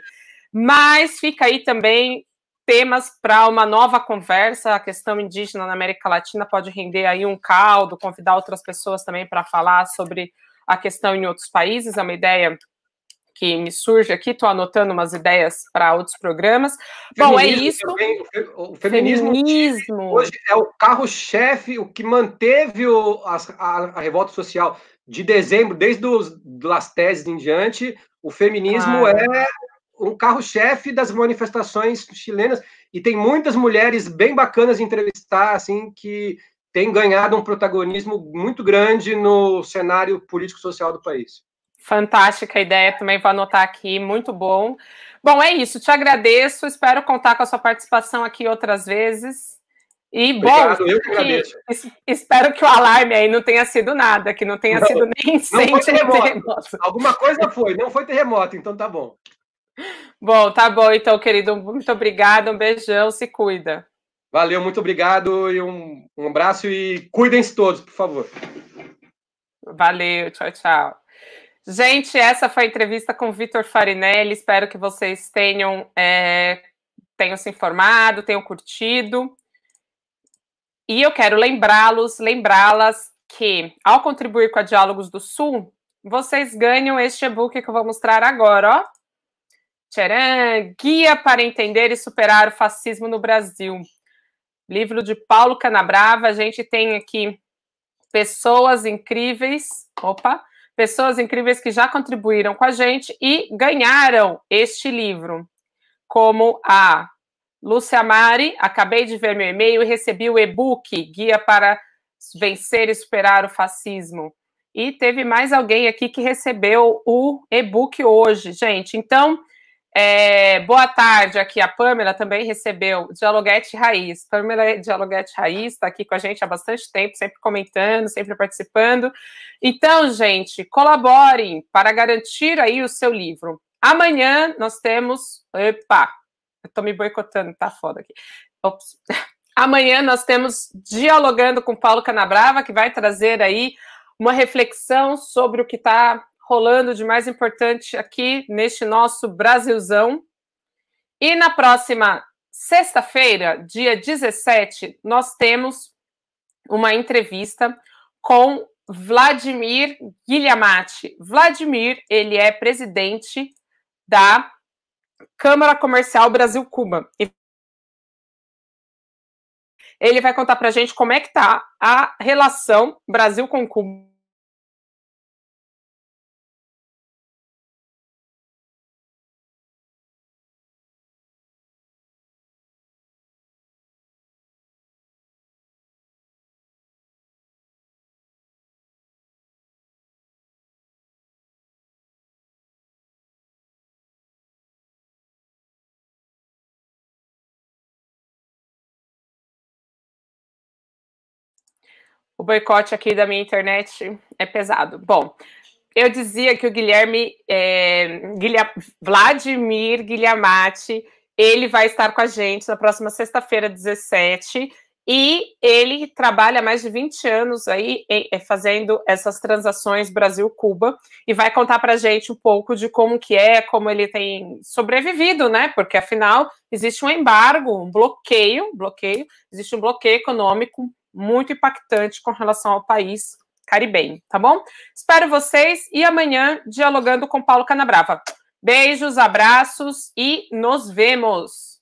mas fica aí também temas para uma nova conversa. A questão indígena na América Latina pode render aí um caldo, convidar outras pessoas também para falar sobre a questão em outros países. É uma ideia que me surge aqui, estou anotando umas ideias para outros programas. Bom, é isso. o feminismo, feminismo, hoje é o carro-chefe, o que manteve o, a, a, revolta social de dezembro, desde as das teses em diante. O feminismo ah. é um carro-chefe das manifestações chilenas e tem muitas mulheres bem bacanas de entrevistar, assim, que têm ganhado um protagonismo muito grande no cenário político-social do país. Fantástica ideia, também vou anotar aqui, muito bom. Bom, é isso, te agradeço, espero contar com a sua participação aqui outras vezes. E Obrigado, eu que agradeço. espero que o alarme aí não tenha sido nada, que não tenha não, sido nem incêndio, terremoto. terremoto. Alguma coisa foi, não foi terremoto, então tá bom. Bom, tá bom então, querido. Muito obrigada, um beijão, se cuida. Valeu, muito obrigado e um, um abraço e cuidem-se todos, por favor. Valeu, tchau, tchau. Gente, essa foi a entrevista com Vitor Farinelli. Espero que vocês tenham, é, tenham se informado, tenham curtido. E eu quero lembrá-los, lembrá-las que, ao contribuir com a Diálogos do Sul, vocês ganham este e-book que eu vou mostrar agora, ó. Tcharam! Guia para entender e superar o fascismo no Brasil. Livro de Paulo Canabrava. A gente tem aqui pessoas incríveis. Opa! Pessoas incríveis que já contribuíram com a gente e ganharam este livro, como a Lúcia Mari, acabei de ver meu e-mail e recebi o e-book Guia para Vencer e Superar o Fascismo. E teve mais alguém aqui que recebeu o e-book hoje, gente. Então, é, boa tarde, aqui a Pamela também recebeu Dialoguete Raiz. Pamela é Dialoguete Raiz está aqui com a gente há bastante tempo, sempre comentando, sempre participando. Então, gente, colaborem para garantir aí o seu livro. Amanhã nós temos. Epa! Eu me boicotando, tá foda aqui. Ops. Amanhã nós temos Dialogando com Paulo Canabrava, que vai trazer aí uma reflexão sobre o que está rolando de mais importante aqui neste nosso Brasilzão. E na próxima sexta-feira, dia 17, nós temos uma entrevista com Vladimir Guilhamati. Vladimir, ele é presidente da Câmara Comercial Brasil-Cuba. Ele vai contar para a gente como é que está a relação Brasil com Cuba O boicote aqui da minha internet é pesado. Bom, eu dizia que o Guilherme é, Guilherme, Vladimir Guilhermati, ele vai estar com a gente na próxima sexta-feira, 17, e ele trabalha mais de 20 anos aí é, fazendo essas transações Brasil-Cuba e vai contar para a gente um pouco de como que é, como ele tem sobrevivido, né? Porque afinal existe um embargo, um bloqueio, bloqueio, existe um bloqueio econômico muito impactante com relação ao país caribenho, tá bom? Espero vocês e amanhã dialogando com Paulo Canabrava. Beijos, abraços e nos vemos!